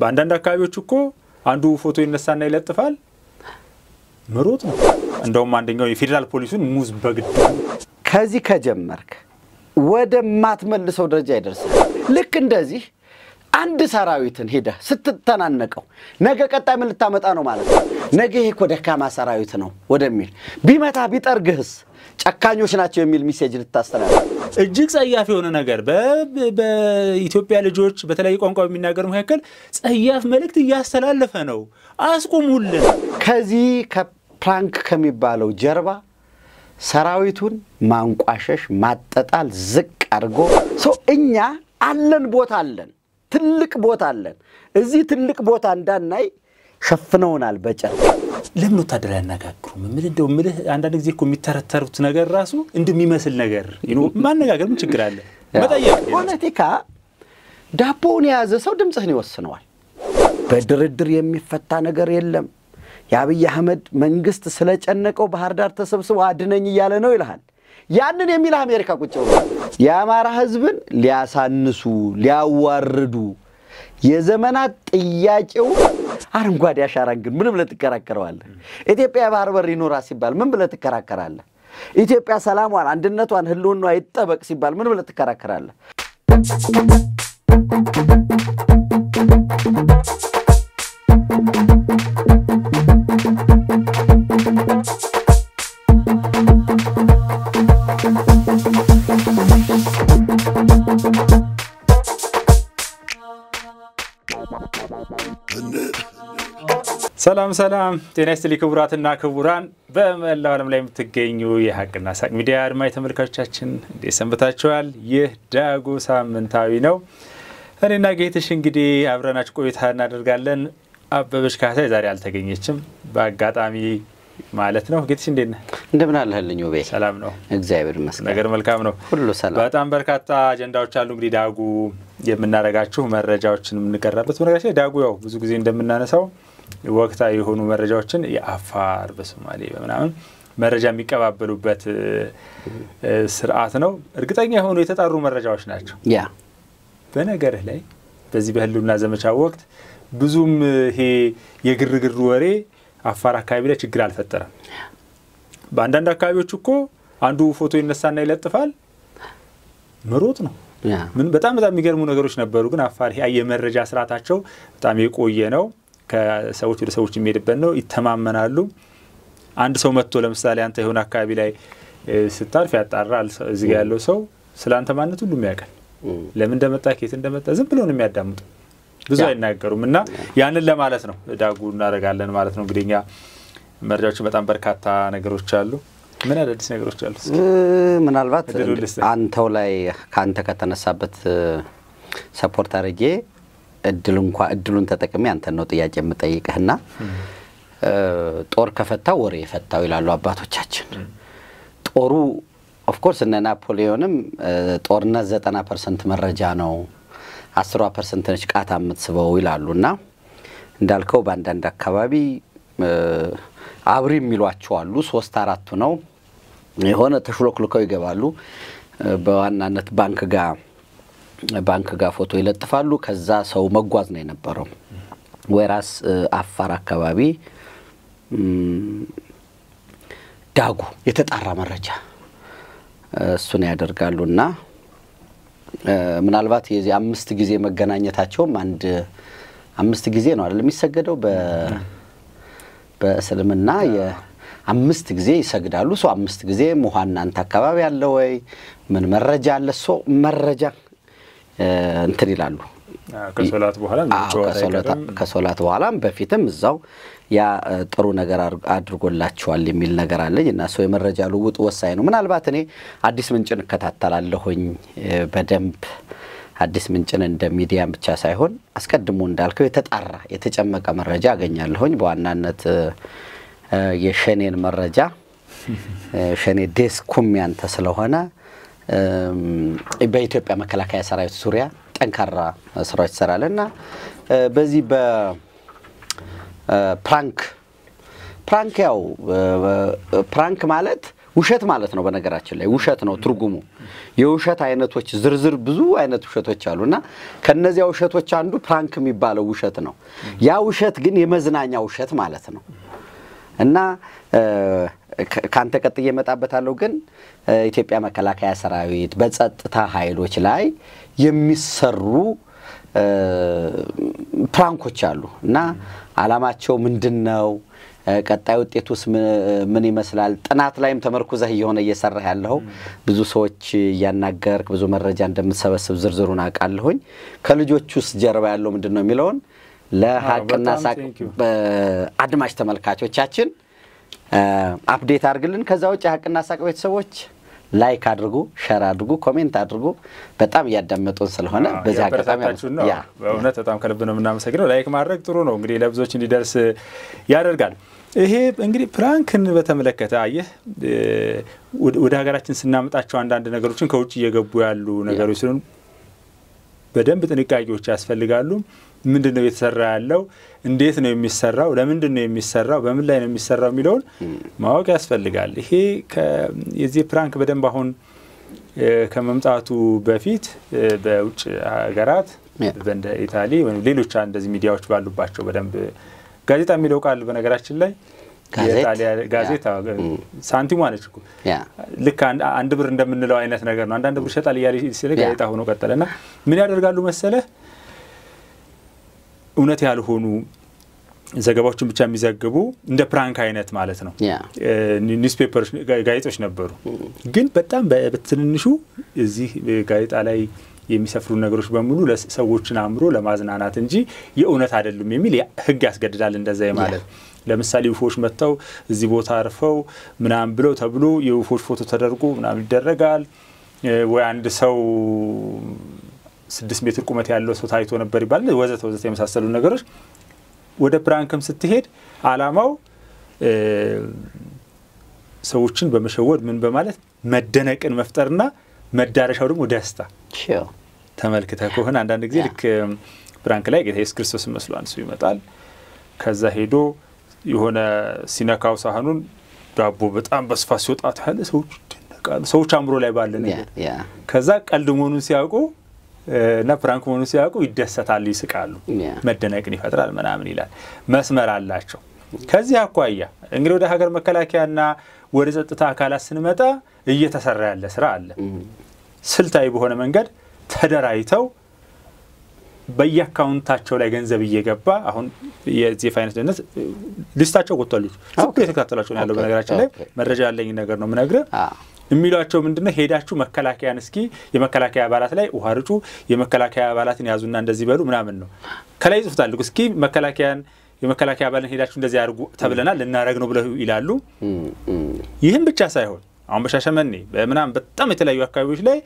በአንዳንድ አካባቢዎች እኮ አንዱ ፎቶ ይነሳና ይለጥፋል፣ ምሮት ነው። እንደውም አንደኛው የፌዴራል ፖሊሱን ሙዝ በግድ ከዚህ ከጀመርክ ወደ ማትመልሰው ደረጃ ይደርሳል። ልክ እንደዚህ አንድ ሰራዊትን ሄደህ ስትተናነቀው ነገ ቀጣይ ምን ልታመጣ ነው ማለት ነው? ነገ ይሄ እኮ ደካማ ሰራዊት ነው ወደሚል ቢመታ ቢጠርግህስ ጨካኞች ናቸው የሚል ሚሴጅ ልታስተላልፍ እጅግ ጸያፍ የሆነ ነገር በኢትዮጵያ ልጆች በተለያዩ ቋንቋ በሚናገሩ መካከል ጸያፍ መልእክት እያስተላለፈ ነው። አስቁሙልን። ከዚህ ከፕራንክ ከሚባለው ጀርባ ሰራዊቱን ማንቋሸሽ፣ ማጠጣል፣ ዝቅ አድርጎ ሰው እኛ አለን ቦታ አለን፣ ትልቅ ቦታ አለን። እዚህ ትልቅ ቦታ እንዳናይ ሸፍነውናል በጨርቅ ለምን ወታደር አያነጋግሩም? ምን እንደው ምልህ አንዳንድ ጊዜ እኮ የሚተረተሩት ነገር ራሱ እንደሚመስል ነገር ማነጋገር ምን ችግር አለ? መጠየቅ ፖለቲካ ዳቦውን የያዘ ሰው ድምፅህን ይወስነዋል። በድርድር የሚፈታ ነገር የለም። የአብይ አህመድ መንግስት ስለጨነቀው ባህር ዳር ተሰብስቦ አድነኝ እያለ ነው ይልሃል። ያንን የሚል አሜሪካ ቁጭ ብሎ የአማራ ህዝብን ሊያሳንሱ ሊያዋርዱ የዘመናት ጥያቄው አረንጓዴ አሻራ ግን ምን ብለህ ትከራከረዋለህ? ኢትዮጵያ የባህር በር ይኖራ ሲባል ምን ብለህ ትከራከራለህ? ኢትዮጵያ ሰላሟን፣ አንድነቷን፣ ህልውኗ ይጠበቅ ሲባል ምን ብለህ ትከራከራለህ? ሰላም ሰላም፣ ጤና ይስጥልኝ ክቡራትና ክቡራን በመላው ዓለም ላይ የምትገኙ የሀቅና ሳቅ ሚዲያ አድማጭ ተመልካቾቻችን እንዴት ሰንብታችኋል? ይህ ዳጉ ሳምንታዊ ነው። እኔና ጌትሽ እንግዲህ አብረናችሁ ቆይታ እናደርጋለን። አበበች ካሳ ዛሬ አልተገኘችም፣ በአጋጣሚ ማለት ነው። ጌትሽ እንዴት ነህ? እንደምን አለህልኝ ውቤ? ሰላም ነው፣ እግዚአብሔር ይመስገን። ነገር መልካም ነው፣ ሁሉ ሰላም። በጣም በርካታ አጀንዳዎች አሉ። እንግዲህ ዳጉ የምናደርጋችሁ መረጃዎችን የምንቀራበት በነገራችን ዳጉ ያው ብዙ ጊዜ እንደምናነሳው ወቅታዊ የሆኑ መረጃዎችን የአፋር በሶማሌ በምናምን መረጃ የሚቀባበሉበት ስርዓት ነው። እርግጠኛ የሆኑ የተጣሩ መረጃዎች ናቸው። በነገርህ ላይ በዚህ በህልና ዘመቻ ወቅት ብዙም ይሄ የግርግር ወሬ አፋር አካባቢ ላይ ችግር አልፈጠረም። በአንዳንድ አካባቢዎች እኮ አንዱ ፎቶ ይነሳና ይለጥፋል፣ መሮጥ ነው። ምን በጣም በጣም የሚገርሙ ነገሮች ነበሩ። ግን አፋር የመረጃ ስርዓታቸው በጣም የቆየ ነው። ከሰዎች ወደ ሰዎች የሚሄድበት ነው። ይተማመናሉ። አንድ ሰው መጥቶ ለምሳሌ አንተ የሆነ አካባቢ ላይ ስታርፍ ያጣራል። እዚህ ጋ ያለው ሰው ስለ አንተ ማነት ሁሉም ያውቃል። ለምን እንደመጣ ኬት እንደመጣ ዝም ብሎ ነው የሚያዳምጡ፣ ብዙ አይናገሩም። እና ያንን ለማለት ነው ዳጉ እናደርጋለን ማለት ነው። እንግዲህ እኛ መረጃዎችን በጣም በርካታ ነገሮች አሉ። ምን አዳዲስ ነገሮች አሉ? ምናልባት አንተው ላይ ከአንተ ከተነሳበት ሰፖርት አድርጌ እድል እንኳ እድሉን ተጠቅሜ አንተን ነው ጥያቄ የምጠይቅህና ጦር ከፈታው ወሬ የፈታው ይላሉ አባቶቻችን። ጦሩ ኦፍኮርስ እነ ናፖሊዮንም ጦርነት ዘጠና ፐርሰንት መረጃ ነው፣ አስሯ ፐርሰንት ነች ቃታ የምትስበው ይላሉ እና እንዳልከው በአንዳንድ አካባቢ አብሪ የሚሏቸው አሉ። ሶስት አራቱ ነው የሆነ ተሽሎክልከው ይገባሉ። በዋናነት ባንክ ጋር ባንክ ጋር ፎቶ ይለጥፋሉ። ከዛ ሰው መጓዝ ነው የነበረው። ወይራስ አፋር አካባቢ ዳጉ የተጣራ መረጃ እሱን ያደርጋሉ እና ምናልባት የዚህ አምስት ጊዜ መገናኘታቸውም አንድ አምስት ጊዜ ነው አይደል የሚሰገደው በእስልምና አምስት ጊዜ ይሰግዳሉ። ሰው አምስት ጊዜ ውሃ እናንተ አካባቢ አለ ወይ? ምን መረጃ አለ? ሰው መረጃ እንትን ይላሉ። ከሶላት በኋላም በፊትም እዛው ያ ጥሩ ነገር አድርጎላቸዋል የሚል ነገር አለኝ እና ሰው የመረጃ ልውጥ ወሳኝ ነው። ምናልባት እኔ አዲስ ምንጭን እከታተላለሁኝ በደንብ አዲስ ምንጭን እንደ ሚዲያ ብቻ ሳይሆን አስቀድሞ እንዳልከው የተጣራ የተጨመቀ መረጃ አገኛለሁኝ። በዋናነት የሸኔን መረጃ ሸኔ ዴስኩም ያንተ ስለሆነ በኢትዮጵያ መከላከያ ሰራዊት ዙሪያ ጠንካራ ስራዎች ይሰራል እና በዚህ በፕራንክ ፕራንክ ያው ፕራንክ ማለት ውሸት ማለት ነው። በነገራችን ላይ ውሸት ነው ትርጉሙ። የውሸት አይነቶች ዝርዝር ብዙ አይነት ውሸቶች አሉ እና ከነዚያ ውሸቶች አንዱ ፕራንክ የሚባለው ውሸት ነው። ያ ውሸት ግን የመዝናኛ ውሸት ማለት ነው እና ከአንተ ቀጥዬ እመጣበታለሁ ግን ኢትዮጵያ መከላከያ ሰራዊት በጸጥታ ኃይሎች ላይ የሚሰሩ ፕራንኮች አሉ እና አላማቸው ምንድን ነው? ቀጣይ ውጤቱስ ምን ይመስላል? ጥናት ላይም ተመርኩዘህ እየሆነ እየሰራህ ያለው ብዙ ሰዎች እያናገርክ ብዙ መረጃ እንደምትሰበስብ ዝርዝሩን አውቃለሁኝ። ከልጆች ውስጥ ጀርባ ያለው ምንድን ነው የሚለውን ለሀቅና ሳቅ አድማጭ ተመልካቾቻችን አፕዴት አድርግልን። ከዛ ውጭ ሀቅና ሳቅ ቤተሰቦች ላይክ አድርጉ፣ ሸር አድርጉ፣ ኮሜንት አድርጉ። በጣም እያዳመጡን ስለሆነ በዚህ አጋጣሚ በእውነት በጣም ከልብ ነው የምናመሰግነው። ላይክ ማድረግ ጥሩ ነው እንግዲህ ለብዙዎች እንዲደርስ ያደርጋል። ይሄ እንግዲህ ፕራንክን በተመለከተ አየህ፣ ወደ ሀገራችን ስናመጣቸው አንዳንድ ነገሮችን ከውጭ እየገቡ ያሉ ነገሮች ስለሆኑ በደንብ ጥንቃቄዎች ያስፈልጋሉ። ምንድን ነው የተሰራ ያለው፣ እንዴት ነው የሚሰራው፣ ለምንድን ነው የሚሰራው፣ በምን ላይ ነው የሚሰራው የሚለውን ማወቅ ያስፈልጋል። ይሄ የዚህ ፕራንክ በደንብ አሁን ከመምጣቱ በፊት በውጭ ሀገራት እንደ ኢታሊ ወይም ሌሎች እንደዚህ ሚዲያዎች ባሉባቸው በደንብ ጋዜጣ የሚለው ቃል በነገራችን ላይ ጋዜጣ ሳንቲሙ አለች ልክ አንድ ብር እንደምንለው አይነት ነገር ነው። አንዳንድ ብር ይሸጣል እያለ ጋዜጣ ሆኖ ቀጠለና ምን ያደርጋሉ መሰለህ እውነት ያልሆኑ ዘገባዎችን ብቻ የሚዘግቡ እንደ ፕራንክ አይነት ማለት ነው። ኒውስፔፐሮች፣ ጋዜጦች ነበሩ። ግን በጣም በትንንሹ እዚህ ጋዜጣ ላይ የሚሰፍሩ ነገሮች በሙሉ ሰዎችን አምሮ ለማዝናናት እንጂ የእውነት አይደሉም የሚል ህግ ያስገድዳል እንደዛ ማለት ለምሳሌ ውፎች መጥተው እዚህ ቦታ አርፈው ምናምን ብለው ተብሎ የውፎች ፎቶ ተደርጎ ምናም ይደረጋል ወይ አንድ ሰው ስድስት ሜትር ቁመት ያለው ሰው ታይቶ ነበር ይባል ወዘተ ወዘተ የመሳሰሉ ነገሮች። ወደ ፕራንክም ስትሄድ አላማው ሰዎችን በመሸወድ ምን በማለት መደነቅን መፍጠርና መዳረሻው ደግሞ ደስታ ተመልክተ ከሆነ አንዳንድ ጊዜ ልክ ፕራንክ ላይ ጌታ ኢየሱስ ክርስቶስ መስሉ አንድ ሰው ይመጣል። ከዛ ሄዶ የሆነ ሲነካው ሳህኑን ዳቦ በጣም በስፋት ሲወጣ ሰዎች ይደነቃሉ። ሰዎች አእምሮ ላይ ባለ ነገር ከዛ ቀልድ መሆኑን ሲያውቁ እና ፕራንክ መሆኑን ሲያውቁ ይደሰታሉ፣ ይስቃሉ፣ መደነቅን ይፈጥራል ምናምን ይላል። መስመር አላቸው። ከዚህ አኳያ እንግዲህ ወደ ሀገር መከላከያና ወደ ጸጥታ አካላት ስንመጣ እየተሰራ ያለ ስራ አለ። ስልታዊ በሆነ መንገድ ተደራጅተው በየአካውንታቸው ላይ ገንዘብ እየገባ አሁን የዚህ ፋይናንስ ደህንነት ሊስታቸው ወጥቷል። ስ የተከታተላቸው ያለው በነገራችን ላይ መረጃ ያለኝ ነገር ነው ምነግርህ የሚሏቸው ምንድነው? ሄዳችሁ መከላከያን እስኪ የመከላከያ አባላት ላይ ውሃ ርጩ፣ የመከላከያ አባላትን ያዙና እንደዚህ በሉ ምናምን ነው። ከላይ ይጽፉታል። እስኪ መከላከያን የመከላከያ አባልን ሄዳችሁ እንደዚህ አድርጉ ተብለናል፣ ልናደረግ ነው ብለው ይላሉ። ይህም ብቻ ሳይሆን አሁን በሻሸመኔ በምናምን በጣም የተለያዩ አካባቢዎች ላይ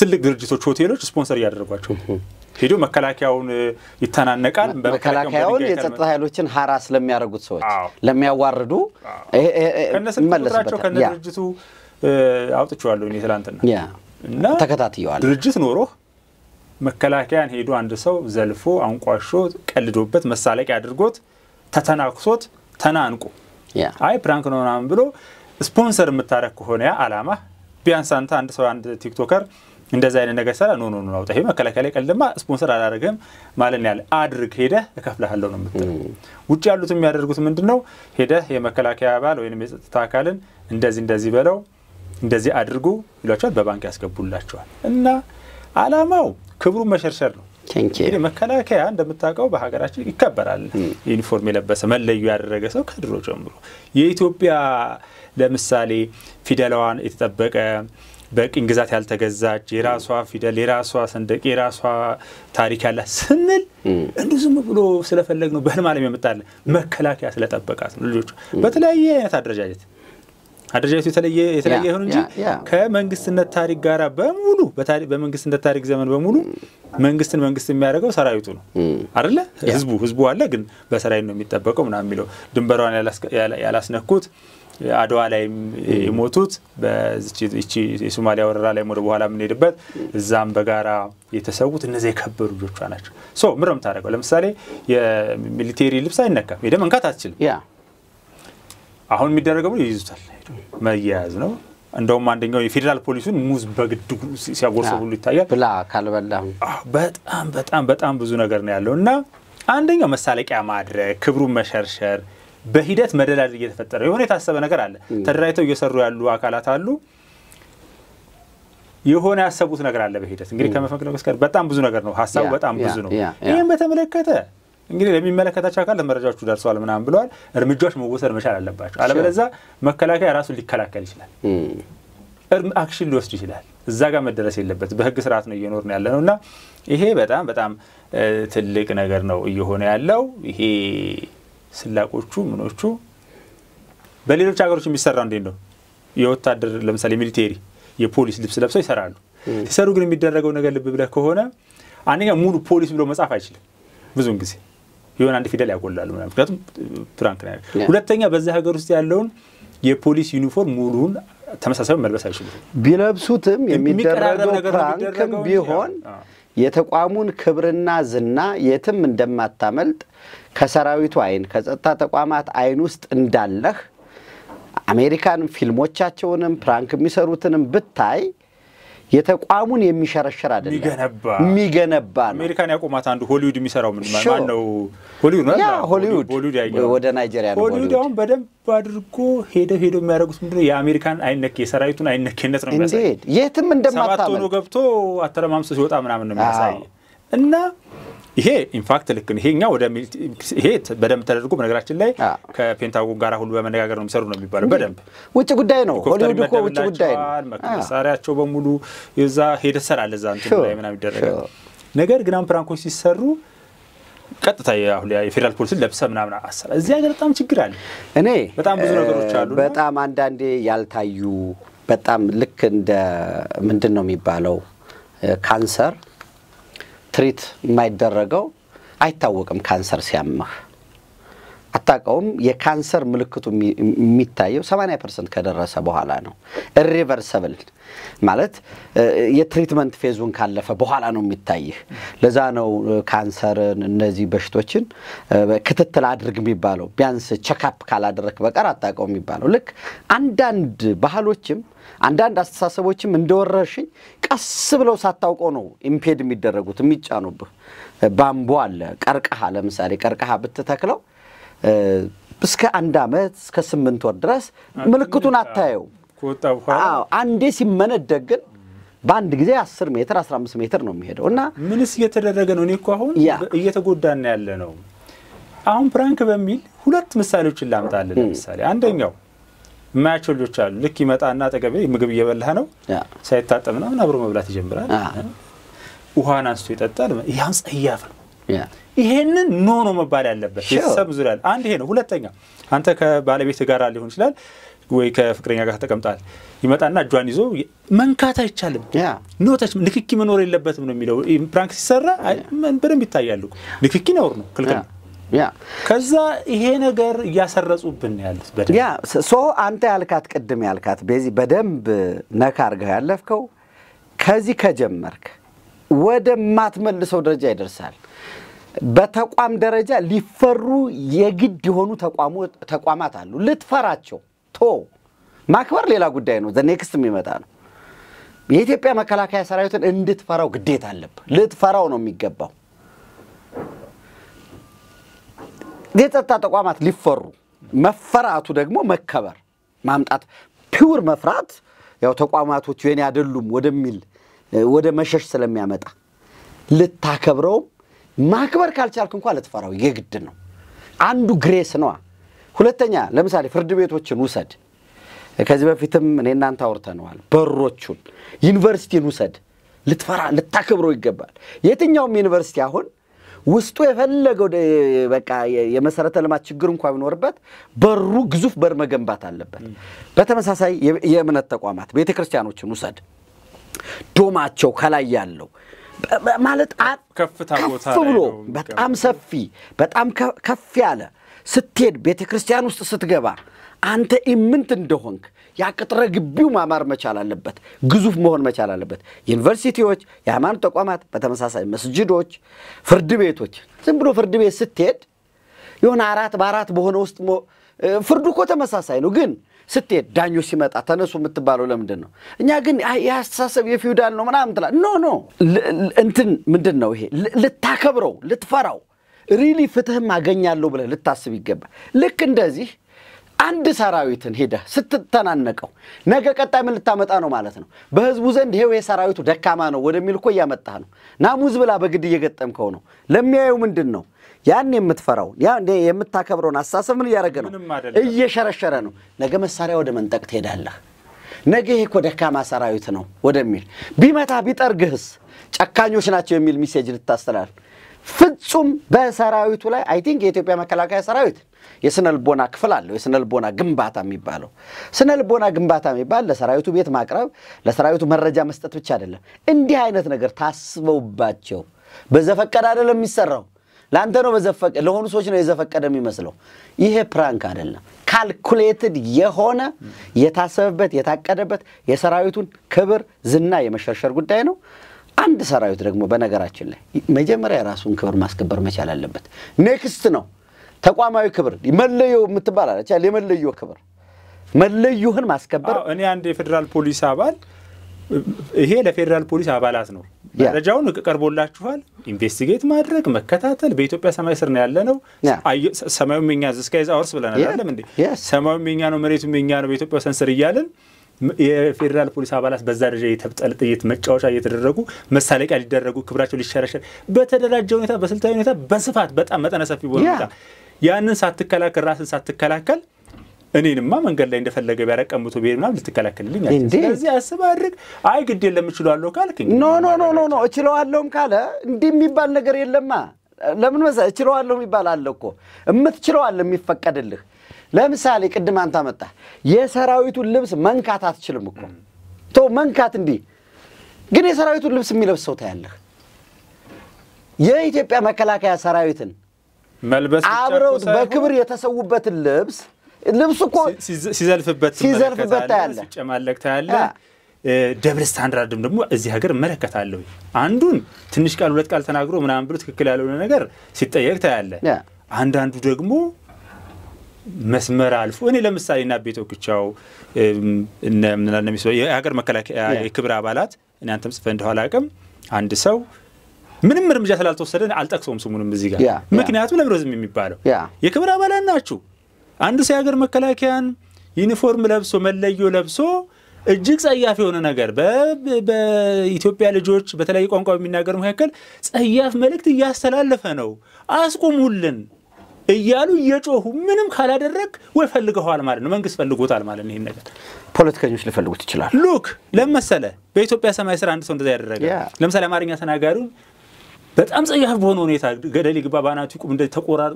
ትልቅ ድርጅቶች፣ ሆቴሎች ስፖንሰር እያደረጓቸው ሄዶ መከላከያውን ይተናነቃል። መከላከያውን የጸጥታ ኃይሎችን ሀራ ስለሚያደርጉት ሰዎች ለሚያዋርዱ መለስበታል ከነ ድርጅቱ አውጥቼዋለሁ እኔ ትላንትና እና ተከታትየዋል። ድርጅት ኖሮህ መከላከያን ሄዶ አንድ ሰው ዘልፎ አንቋሾ ቀልዶበት መሳለቂያ አድርጎት ተተናክሶት ተናንቁ አይ ፕራንክ ነው ምናምን ብሎ ስፖንሰር የምታረግ ከሆነ ያ አላማ ቢያንስ አንተ አንድ ሰው አንድ ቲክቶከር እንደዚህ አይነት ነገር ሰራ ኖ ኖ ኖ አውጣ ይሄ መከላከያ ላይ ቀልድማ ስፖንሰር አላደረገም ማለት ያለ አድርግ ሄደህ እከፍልሃለሁ ነው የምትለው። ውጭ ያሉት የሚያደርጉት ምንድን ነው? ሄደህ የመከላከያ አባል ወይም የጸጥታ አካልን እንደዚህ እንደዚህ በለው እንደዚህ አድርጉ ይሏቸዋል። በባንክ ያስገቡላቸዋል። እና አላማው ክብሩን መሸርሸር ነው። እንግዲህ መከላከያ እንደምታውቀው በሀገራችን ይከበራል። hmm. ዩኒፎርም የለበሰ መለዩ ያደረገ ሰው ከድሮ ጀምሮ የኢትዮጵያ ለምሳሌ ፊደላዋን የተጠበቀ በቅኝ ግዛት ያልተገዛች የራሷ hmm. ፊደል የራሷ ሰንደቅ የራሷ ታሪክ ያላት ስንል hmm. እንዲሁ ዝም ብሎ ስለፈለግ ነው በህልም ዓለም መከላከያ ስለጠበቃት ነው። ልጆቹ በተለያየ አይነት አደረጃጀት አደረጃጀቱ የተለየ የተለየ ይሁን እንጂ ከመንግስትነት ታሪክ ጋር በሙሉ በመንግስትነት ታሪክ ዘመን በሙሉ መንግስትን መንግስት የሚያደርገው ሰራዊቱ ነው አደለ? ህዝቡ ህዝቡ አለ፣ ግን በሰራዊት ነው የሚጠበቀው ምና የሚለው ድንበሯን ያላስነኩት አድዋ ላይ የሞቱት በዚች የሶማሊያ ወረራ ላይ ወደ በኋላ የምንሄድበት እዛም በጋራ የተሰዉት እነዚ የከበሩ ልጆቿ ናቸው። ሶ ምረም ታደረገው ለምሳሌ የሚሊቴሪ ልብስ አይነካም። ሄደህ መንካት አትችልም። አሁን የሚደረገው ይይዙታል፣ መያያዝ ነው። እንደውም አንደኛው የፌዴራል ፖሊሱን ሙዝ በግድ ሲያጎርሰው ሁሉ ይታያል። ብላ ካልበላም በጣም በጣም በጣም ብዙ ነገር ነው ያለው እና አንደኛው መሳለቂያ ማድረግ፣ ክብሩን መሸርሸር፣ በሂደት መደላደል እየተፈጠረ የሆነ የታሰበ ነገር አለ። ተደራጅተው እየሰሩ ያሉ አካላት አሉ። የሆነ ያሰቡት ነገር አለ። በሂደት እንግዲህ ከመፈንቅለ መስከር በጣም ብዙ ነገር ነው፣ ሀሳቡ በጣም ብዙ ነው። ይህም በተመለከተ እንግዲህ ለሚመለከታቸው አካል መረጃዎቹ ደርሰዋል ምናምን ብለዋል። እርምጃዎች መወሰድ መቻል አለባቸው። አለበለዚያ መከላከያ ራሱን ሊከላከል ይችላል፣ አክሽን ሊወስድ ይችላል። እዛ ጋር መደረስ የለበት። በህግ ስርዓት ነው እየኖር ነው ያለ ነው እና ይሄ በጣም በጣም ትልቅ ነገር ነው እየሆነ ያለው ይሄ ስላቆቹ ምኖቹ በሌሎች ሀገሮች የሚሰራ እንዴት ነው? የወታደር ለምሳሌ ሚሊቴሪ የፖሊስ ልብስ ለብሰው ይሰራሉ። ሲሰሩ ግን የሚደረገው ነገር ልብ ብለህ ከሆነ አንደኛ ሙሉ ፖሊስ ብሎ መጻፍ አይችልም ብዙውን ጊዜ የሆነ አንድ ፊደል ያጎላሉ። ምክንያቱም ፕራንክ ነው። ሁለተኛ በዚህ ሀገር ውስጥ ያለውን የፖሊስ ዩኒፎርም ሙሉን ተመሳሳይ መልበስ አይችሉም። ቢለብሱትም የሚደረገው ፕራንክም ቢሆን የተቋሙን ክብርና ዝና የትም እንደማታመልጥ ከሰራዊቱ አይን ከጸጥታ ተቋማት አይን ውስጥ እንዳለህ አሜሪካን ፊልሞቻቸውንም ፕራንክ የሚሰሩትንም ብታይ የተቋሙን የሚሸረሸር አይደለም፣ የሚገነባ ነው። አሜሪካን ያቆማት አንዱ ሆሊውድ የሚሰራው ምን ማን ነው? ሆሊውድ ወደ ናይጄሪያ ነው። ሆሊውድ አሁን በደንብ አድርጎ ሄደው ሄደው የሚያደርጉት ምንድን ነው? የአሜሪካን አይነክ የሰራዊቱን አይነክነት ነው የሚያሳይ። የትም እንደማታመን ሰባት ሆኖ ገብቶ አተረማምሶ ሲወጣ ምናምን ነው የሚያሳይ እና ይሄ ኢንፋክት ልክ ይሄኛው ወደ ይሄ በደንብ ተደርጎ በነገራችን ላይ ከፔንታጎን ጋር ሁሉ በመነጋገር ነው የሚሰሩ ነው የሚባለው። በደንብ ውጭ ጉዳይ ነው፣ ሆሊውድ እኮ ውጭ ጉዳይ ነው። መሳሪያቸው በሙሉ እዛ ሄደ ሰራለ ዛ እንትን ላይ ምናምን ይደረጋል። ነገር ግን አሁን ፕራንኮች ሲሰሩ ቀጥታ አሁን የፌዴራል ፖሊስን ለብሰ ምናምን አሰ እዚህ ሀገር በጣም ችግር አለ። እኔ በጣም ብዙ ነገሮች አሉ። በጣም አንዳንዴ ያልታዩ በጣም ልክ እንደ ምንድን ነው የሚባለው ካንሰር ትሪት የማይደረገው አይታወቅም። ካንሰር ሲያምህ አታውቀውም። የካንሰር ምልክቱ የሚታየው 80 ፐርሰንት ከደረሰ በኋላ ነው። ኢሪቨርሰብል ማለት የትሪትመንት ፌዙን ካለፈ በኋላ ነው የሚታይህ። ለዛ ነው ካንሰርን እነዚህ በሽቶችን ክትትል አድርግ የሚባለው። ቢያንስ ቸካፕ ካላደረክ በቀር አታውቀው የሚባለው። ልክ አንዳንድ ባህሎችም አንዳንድ አስተሳሰቦችም እንደወረርሽኝ ቀስ ብለው ሳታውቀው ነው ኢምፔድ የሚደረጉት የሚጫኑብህ። ባምቦ አለ፣ ቀርቀሃ ለምሳሌ ቀርቀሃ ብትተክለው እስከ አንድ ዓመት እስከ ስምንት ወር ድረስ ምልክቱን አታየው። አንዴ ሲመነደግ ግን በአንድ ጊዜ 10 ሜትር 15 ሜትር ነው የሚሄደው እና ምንስ እየተደረገ ነው? እኔ እኮ አሁን እየተጎዳና ያለ ነው። አሁን ፕራንክ በሚል ሁለት ምሳሌዎችን ላምጣለን። ለምሳሌ አንደኛው የማያቸው ልጆች አሉ። ልክ ይመጣና አጠገቤ ምግብ እየበላህ ነው ሳይታጠብ ምናምን አብሮ መብላት ይጀምራል። ውሃን አንስቶ ይጠጣል። ይህም ጸያፍ ነው። ይሄንን ኖ ነው መባል ያለበት ቤተሰብ ዙሪያ። አንድ ይሄ ነው። ሁለተኛ አንተ ከባለቤት ጋር ሊሆን ይችላል ወይ ከፍቅረኛ ጋር ተቀምጣል። ይመጣና እጇን ይዞ መንካት አይቻልም፣ ኖተች ንክኪ መኖር የለበትም ነው የሚለው። ፕራንክ ሲሰራ በደንብ ይታያሉ። ንክኪ ነውር ነው፣ ክልክል ነው። ከዛ ይሄ ነገር እያሰረጹብን ያሉት በደንብ ያ ሶ አንተ ያልካት ቅድም ያልካት በዚህ በደንብ ነካ አድርገህ ያለፍከው ከዚህ ከጀመርክ ወደ ማትመልሰው ደረጃ ይደርሳል። በተቋም ደረጃ ሊፈሩ የግድ የሆኑ ተቋማት አሉ። ልትፈራቸው ቶ ማክበር ሌላ ጉዳይ ነው። ዘኔክስት የሚመጣ ነው። የኢትዮጵያ መከላከያ ሰራዊትን እንድትፈራው ግዴታ አለብህ። ልትፈራው ነው የሚገባው። የጸጥታ ተቋማት ሊፈሩ መፈራቱ ደግሞ መከበር ማምጣት ፒውር መፍራት ያው ተቋማቶች የኔ አይደሉም ወደሚል ወደ መሸሽ ስለሚያመጣ ልታከብረውም ማክበር ካልቻልክ እንኳ ልትፈራው የግድ ነው። አንዱ ግሬስ ነዋ። ሁለተኛ ለምሳሌ ፍርድ ቤቶችን ውሰድ። ከዚህ በፊትም እኔ እናንተ አውርተነዋል። በሮቹን ዩኒቨርሲቲን ውሰድ። ልትፈራ ልታከብረው ይገባል። የትኛውም ዩኒቨርሲቲ አሁን ውስጡ የፈለገው በቃ የመሰረተ ልማት ችግር እንኳ ቢኖርበት በሩ ግዙፍ በር መገንባት አለበት። በተመሳሳይ የእምነት ተቋማት ቤተ ክርስቲያኖችን ውሰድ። ዶማቸው ከላይ ያለው ማለት ከፍ ብሎ በጣም ሰፊ በጣም ከፍ ያለ ስትሄድ ቤተ ክርስቲያን ውስጥ ስትገባ አንተ ኢምንት እንደሆንክ ያቅጥረ ግቢው ማማር መቻል አለበት፣ ግዙፍ መሆን መቻል አለበት። ዩኒቨርሲቲዎች፣ የሃይማኖት ተቋማት፣ በተመሳሳይ መስጅዶች፣ ፍርድ ቤቶች። ዝም ብሎ ፍርድ ቤት ስትሄድ የሆነ አራት በአራት በሆነ ውስጥ ፍርዱ እኮ ተመሳሳይ ነው፣ ግን ስትሄድ ዳኞ ሲመጣ ተነሱ የምትባለው ለምንድን ነው? እኛ ግን የአስተሳሰብ የፊውዳል ነው ምናምን ትላ ኖ ኖ እንትን ምንድን ነው ይሄ ልታከብረው፣ ልትፈራው ሪሊ ፍትህም አገኛለሁ ብለህ ልታስብ ይገባል። ልክ እንደዚህ አንድ ሰራዊትን ሄደህ ስትተናነቀው ነገ ቀጣይ ምን ልታመጣ ነው ማለት ነው? በህዝቡ ዘንድ ይሄው የሰራዊቱ ደካማ ነው ወደሚል እኮ እያመጣህ ነው። ናሙዝ ብላ በግድ እየገጠምከው ነው። ለሚያዩ ምንድን ነው? ያን የምትፈራው የምታከብረውን አሳሰብ ምን እያደረገ ነው? እየሸረሸረ ነው። ነገ መሳሪያ ወደ መንጠቅ ትሄዳለህ። ነገ ይሄ እኮ ደካማ ሰራዊት ነው ወደሚል ቢመታ ቢጠርግህስ ጨካኞች ናቸው የሚል ሚሴጅ ልታስተላል። ፍጹም በሰራዊቱ ላይ አይ ቲንክ የኢትዮጵያ መከላከያ ሰራዊት የስነ ልቦና ክፍል አለው። የስነ ልቦና ግንባታ የሚባለው ስነ ልቦና ግንባታ የሚባል ለሰራዊቱ ቤት ማቅረብ፣ ለሰራዊቱ መረጃ መስጠት ብቻ አይደለም። እንዲህ አይነት ነገር ታስበውባቸው በዘፈቀድ አይደለም የሚሰራው። ለአንተ ነው በዘፈቀ ለሆኑ ሰዎች ነው የዘፈቀደ የሚመስለው። ይሄ ፕራንክ አይደለም። ካልኩሌትድ የሆነ የታሰበበት የታቀደበት የሰራዊቱን ክብር ዝና የመሸርሸር ጉዳይ ነው። አንድ ሰራዊት ደግሞ በነገራችን ላይ መጀመሪያ የራሱን ክብር ማስከበር መቻል አለበት። ኔክስት ነው ተቋማዊ ክብር መለዮ የምትባል አለች። የመለዮ ክብር መለዮህን ማስከበር። እኔ አንድ የፌዴራል ፖሊስ አባል ይሄ ለፌዴራል ፖሊስ አባላት ነው። መረጃውን ቀርቦላችኋል። ኢንቨስቲጌት ማድረግ መከታተል። በኢትዮጵያ ሰማይ ስር ነው ያለ ነው። ሰማዩ የኛ ዝስካይ አወርስ ብለናል። አለም እንዴ? ሰማዩ የኛ ነው፣ መሬቱ የኛ ነው፣ በኢትዮጵያ ሰንስር እያለን የፌዴራል ፖሊስ አባላት በዛ ደረጃ የተብጠል ጥይት መጫወቻ እየተደረጉ መሳለቂያ ሊደረጉ ክብራቸው ሊሸረሸር በተደራጀ ሁኔታ በስልታዊ ሁኔታ በስፋት በጣም መጠነ ሰፊ በሆነ ያንን ሳትከላከል ራስን ሳትከላከል እኔንማ መንገድ ላይ እንደፈለገ ቢያረቀምቶ ብሄድ ምናምን ልትከላከልልኝ ስለዚህ አስብ አድርግ። አይ ግድ የለም እችለዋለሁ ካልክ ኖ ኖ ኖ ኖ ኖ እችለዋለሁም ካለ እንዲህ የሚባል ነገር የለማ። ለምን መሰለህ እችለዋለሁ የሚባል አለ እኮ የምትችለዋለህ የሚፈቀድልህ። ለምሳሌ ቅድም አንተ መጣ የሰራዊቱን ልብስ መንካት አትችልም እኮ ቶ መንካት እንዲህ ግን የሰራዊቱን ልብስ የሚለብስ ሰው ታያለህ። የኢትዮጵያ መከላከያ ሰራዊትን መልበስ አብረው በክብር የተሰዉበትን ልብስ ልብስ እኮ ሲዘልፍበት ሲዘልፍበት ታያለ፣ ሲጨማለቅ ታያለ። ደብል ስታንዳርድም ደግሞ እዚህ ሀገር እመለከታለሁ። አንዱን ትንሽ ቃል ሁለት ቃል ተናግሮ ምናምን ብሎ ትክክል ያልሆነ ነገር ሲጠየቅ ታያለ። አንዳንዱ ደግሞ መስመር አልፎ እኔ ለምሳሌ እና ቤቶ ክቻው የሀገር መከላከያ የክብር አባላት እናንተም አንተም ጽፈህ እንደኋላ አቅም አንድ ሰው ምንም እርምጃ ስላልተወሰደ አልጠቅሰውም ስሙንም እዚህ ጋር። ምክንያቱም ለምንድን ዝም የሚባለው? የክብር አባላት ናችሁ። አንድ ሰው የሀገር መከላከያን ዩኒፎርም ለብሶ መለዮ ለብሶ እጅግ ጸያፍ የሆነ ነገር በኢትዮጵያ ልጆች በተለያየ ቋንቋ በሚናገሩ መካከል ጸያፍ መልእክት እያስተላለፈ ነው፣ አስቁሙልን እያሉ እየጮሁ ምንም ካላደረግ ወይ ፈልገኋል ማለት ነው። መንግስት ፈልጎታል ማለት ነው። ይህን ነገር ፖለቲከኞች ሊፈልጉት ይችላል። ሉክ ለመሰለ በኢትዮጵያ ሰማይ ስራ አንድ ሰው እንደዛ ያደረገ ለምሳሌ አማርኛ ተናጋሪውን በጣም ጸያፍ በሆነ ሁኔታ ገደል ይግባ በአናቱ ይቁም እንደ ተቆራር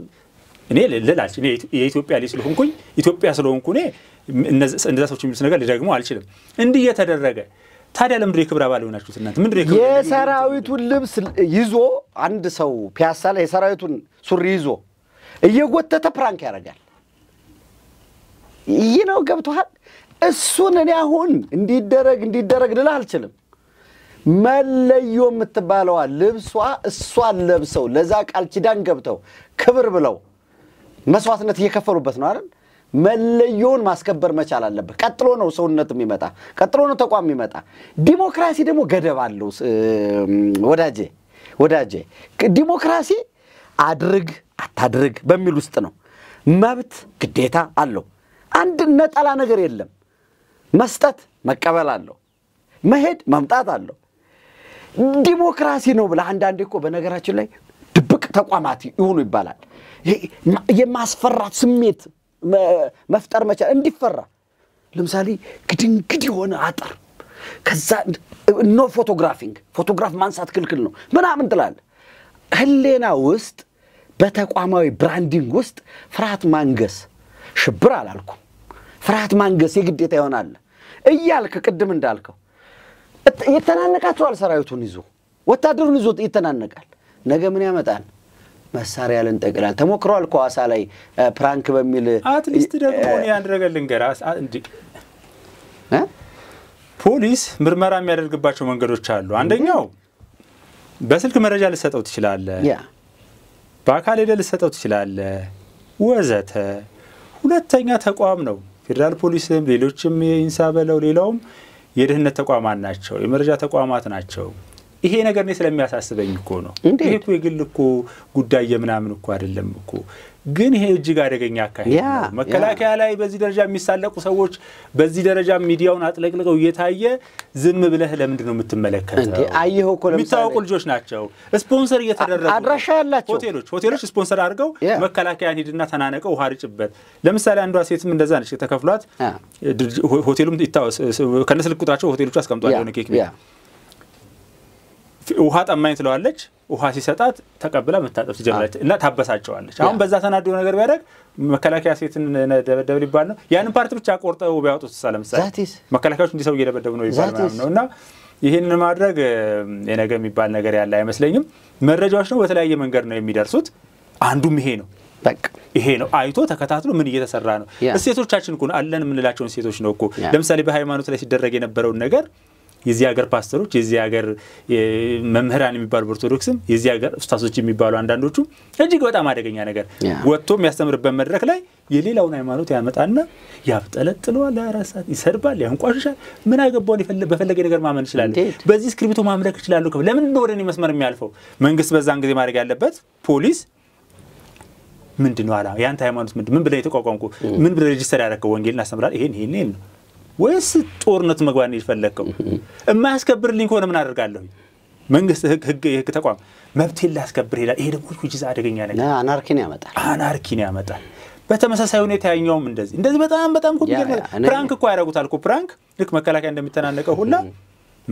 እኔ ልላች እኔ የኢትዮጵያ ልጅ ስለሆንኩኝ ኢትዮጵያ ስለሆንኩ እኔ እንደዛ ሰዎች የሚሉት ነገር ልደግመው አልችልም። እንዲህ እየተደረገ ታዲያ ለምንድን የክብረ ባል የሆናችሁት እናንተ? ምንድን የሰራዊቱን ልብስ ይዞ አንድ ሰው ፒያሳ ላይ የሰራዊቱን ሱሪ ይዞ እየጎተተ ፕራንክ ያደርጋል። ይህ ነው ገብቶሃል? እሱን እኔ አሁን እንዲደረግ እንዲደረግ ልልህ አልችልም። መለዮ የምትባለዋ ልብሷ እሷን ለብሰው ለዛ ቃል ኪዳን ገብተው ክብር ብለው መስዋዕትነት እየከፈሉበት ነው አይደል? መለዮውን ማስከበር መቻል አለበት። ቀጥሎ ነው ሰውነት የሚመጣ፣ ቀጥሎ ነው ተቋም የሚመጣ። ዲሞክራሲ ደግሞ ገደብ አለው ወዳጄ ወዳጄ። ዲሞክራሲ አድርግ አታድርግ በሚል ውስጥ ነው። መብት ግዴታ አለው። አንድ ነጠላ ነገር የለም። መስጠት መቀበል አለው። መሄድ መምጣት አለው። ዲሞክራሲ ነው ብለህ አንዳንዴ እኮ በነገራችን ላይ ድብቅ ተቋማት ይሁኑ ይባላል። የማስፈራት ስሜት መፍጠር መቻል እንዲፈራ። ለምሳሌ ግድንግድ የሆነ አጥር፣ ከዛ ኖ ፎቶግራፊንግ፣ ፎቶግራፍ ማንሳት ክልክል ነው ምናምን ትላለህ። ህሌና ውስጥ በተቋማዊ ብራንዲንግ ውስጥ ፍርሃት ማንገስ፣ ሽብር አላልኩም፣ ፍርሃት ማንገስ የግዴታ ይሆናል እያልክ ቅድም እንዳልከው ይተናነቃቸዋል። ሰራዊቱን ይዞ ወታደሩን ይዞ ይተናነቃል። ነገ ምን ያመጣል? መሳሪያ ልንጠቅላል ተሞክሯል። ከዋሳ ላይ ፕራንክ በሚል አትሊስት ደግሞ አንድ ነገር ፖሊስ ምርመራ የሚያደርግባቸው መንገዶች አሉ። አንደኛው በስልክ መረጃ ልሰጠው ትችላለህ፣ በአካል ሄደህ ልሰጠው ትችላለህ፣ ወዘተ። ሁለተኛ ተቋም ነው። ፌዴራል ፖሊስም ሌሎችም ኢንሳ በለው ሌላውም የድህነት ተቋማት ናቸው፣ የመረጃ ተቋማት ናቸው። ይሄ ነገር እኔ ስለሚያሳስበኝ እኮ ነው። ይሄ እኮ የግል እኮ ጉዳይ የምናምን እኮ አይደለም እኮ ግን ይሄ እጅግ አደገኛ አካሄድ ነው። መከላከያ ላይ በዚህ ደረጃ የሚሳለቁ ሰዎች በዚህ ደረጃ ሚዲያውን አጥለቅልቀው እየታየ ዝም ብለህ ለምንድን ነው የምትመለከተው? የሚታወቁ ልጆች ናቸው። ስፖንሰር እየተደረጉ አድራሻ ያላቸው ሆቴሎች ሆቴሎች ስፖንሰር አድርገው መከላከያ ሂድና ተናነቀው ውሃ ርጭበት። ለምሳሌ አንዷ ሴትም እንደዛ ነች። ተከፍሏት ሆቴሉም ከነ ቁጥራቸው ሆቴሎቹ አስቀምጧል ሆነ ኬክ ውሃ ጠማኝ ትለዋለች። ውሃ ሲሰጣት ተቀብላ መታጠብ ትጀምራለች እና ታበሳጨዋለች። አሁን በዛ ተናዶ ነገር ቢያደረግ መከላከያ ሴትን ደበደብ ሊባል ነው። ያንን ፓርት ብቻ ቆርጠው ቢያወጡት ሳ ለምሳሌ መከላከያዎች እንዲሰው እየደበደቡ ነው ይባል ነው እና ይህንን ማድረግ የነገ የሚባል ነገር ያለ አይመስለኝም። መረጃዎች ነው በተለያየ መንገድ ነው የሚደርሱት። አንዱም ይሄ ነው ይሄ ነው አይቶ ተከታትሎ ምን እየተሰራ ነው። እሴቶቻችን እኮ አለን የምንላቸውን ሴቶች ነው እኮ ለምሳሌ በሃይማኖት ላይ ሲደረግ የነበረውን ነገር የዚህ ሀገር ፓስተሮች፣ የዚህ ሀገር መምህራን የሚባሉ ኦርቶዶክስም የዚህ ሀገር ኡስታዞች የሚባሉ አንዳንዶቹ እጅግ በጣም አደገኛ ነገር ወጥቶ የሚያስተምርበት መድረክ ላይ የሌላውን ሃይማኖት ያመጣና ያብጠለጥለዋል፣ ያራሳት፣ ይሰድባል፣ ያንቋሽሻል። ምን አገባውን በፈለገ ነገር ማመን ይችላል። በዚህ እስክሪብቶ ማምለክ ይችላሉ። ለምን ነው ወደ እኔ መስመር የሚያልፈው? መንግስት በዛን ጊዜ ማድረግ ያለበት ፖሊስ ምንድን ነው አላ ያንተ ሃይማኖት ምንድን ምን ብለህ የተቋቋምኩ ምን ብለህ ሬጅስተር ያደረግከው ወንጌልን አስተምራል ይሄን ይሄን ነው ወይስ ጦርነት መግባን ነው የፈለግከው? የማያስከብርልኝ ከሆነ ምን አደርጋለሁ? መንግስት ህግ የህግ ተቋም መብቴን ላስከብር ይላል። ይሄ ደግሞ ኩጂዝ አደገኛ ነገር አናርኪን ያመጣል፣ አናርኪን ያመጣል። በተመሳሳይ ሁኔታ ያኛውም እንደዚህ እንደዚህ በጣም በጣም ፕራንክ እኮ ያደርጉታል እኮ ፕራንክ ልክ መከላከያ እንደሚተናነቀው ሁላ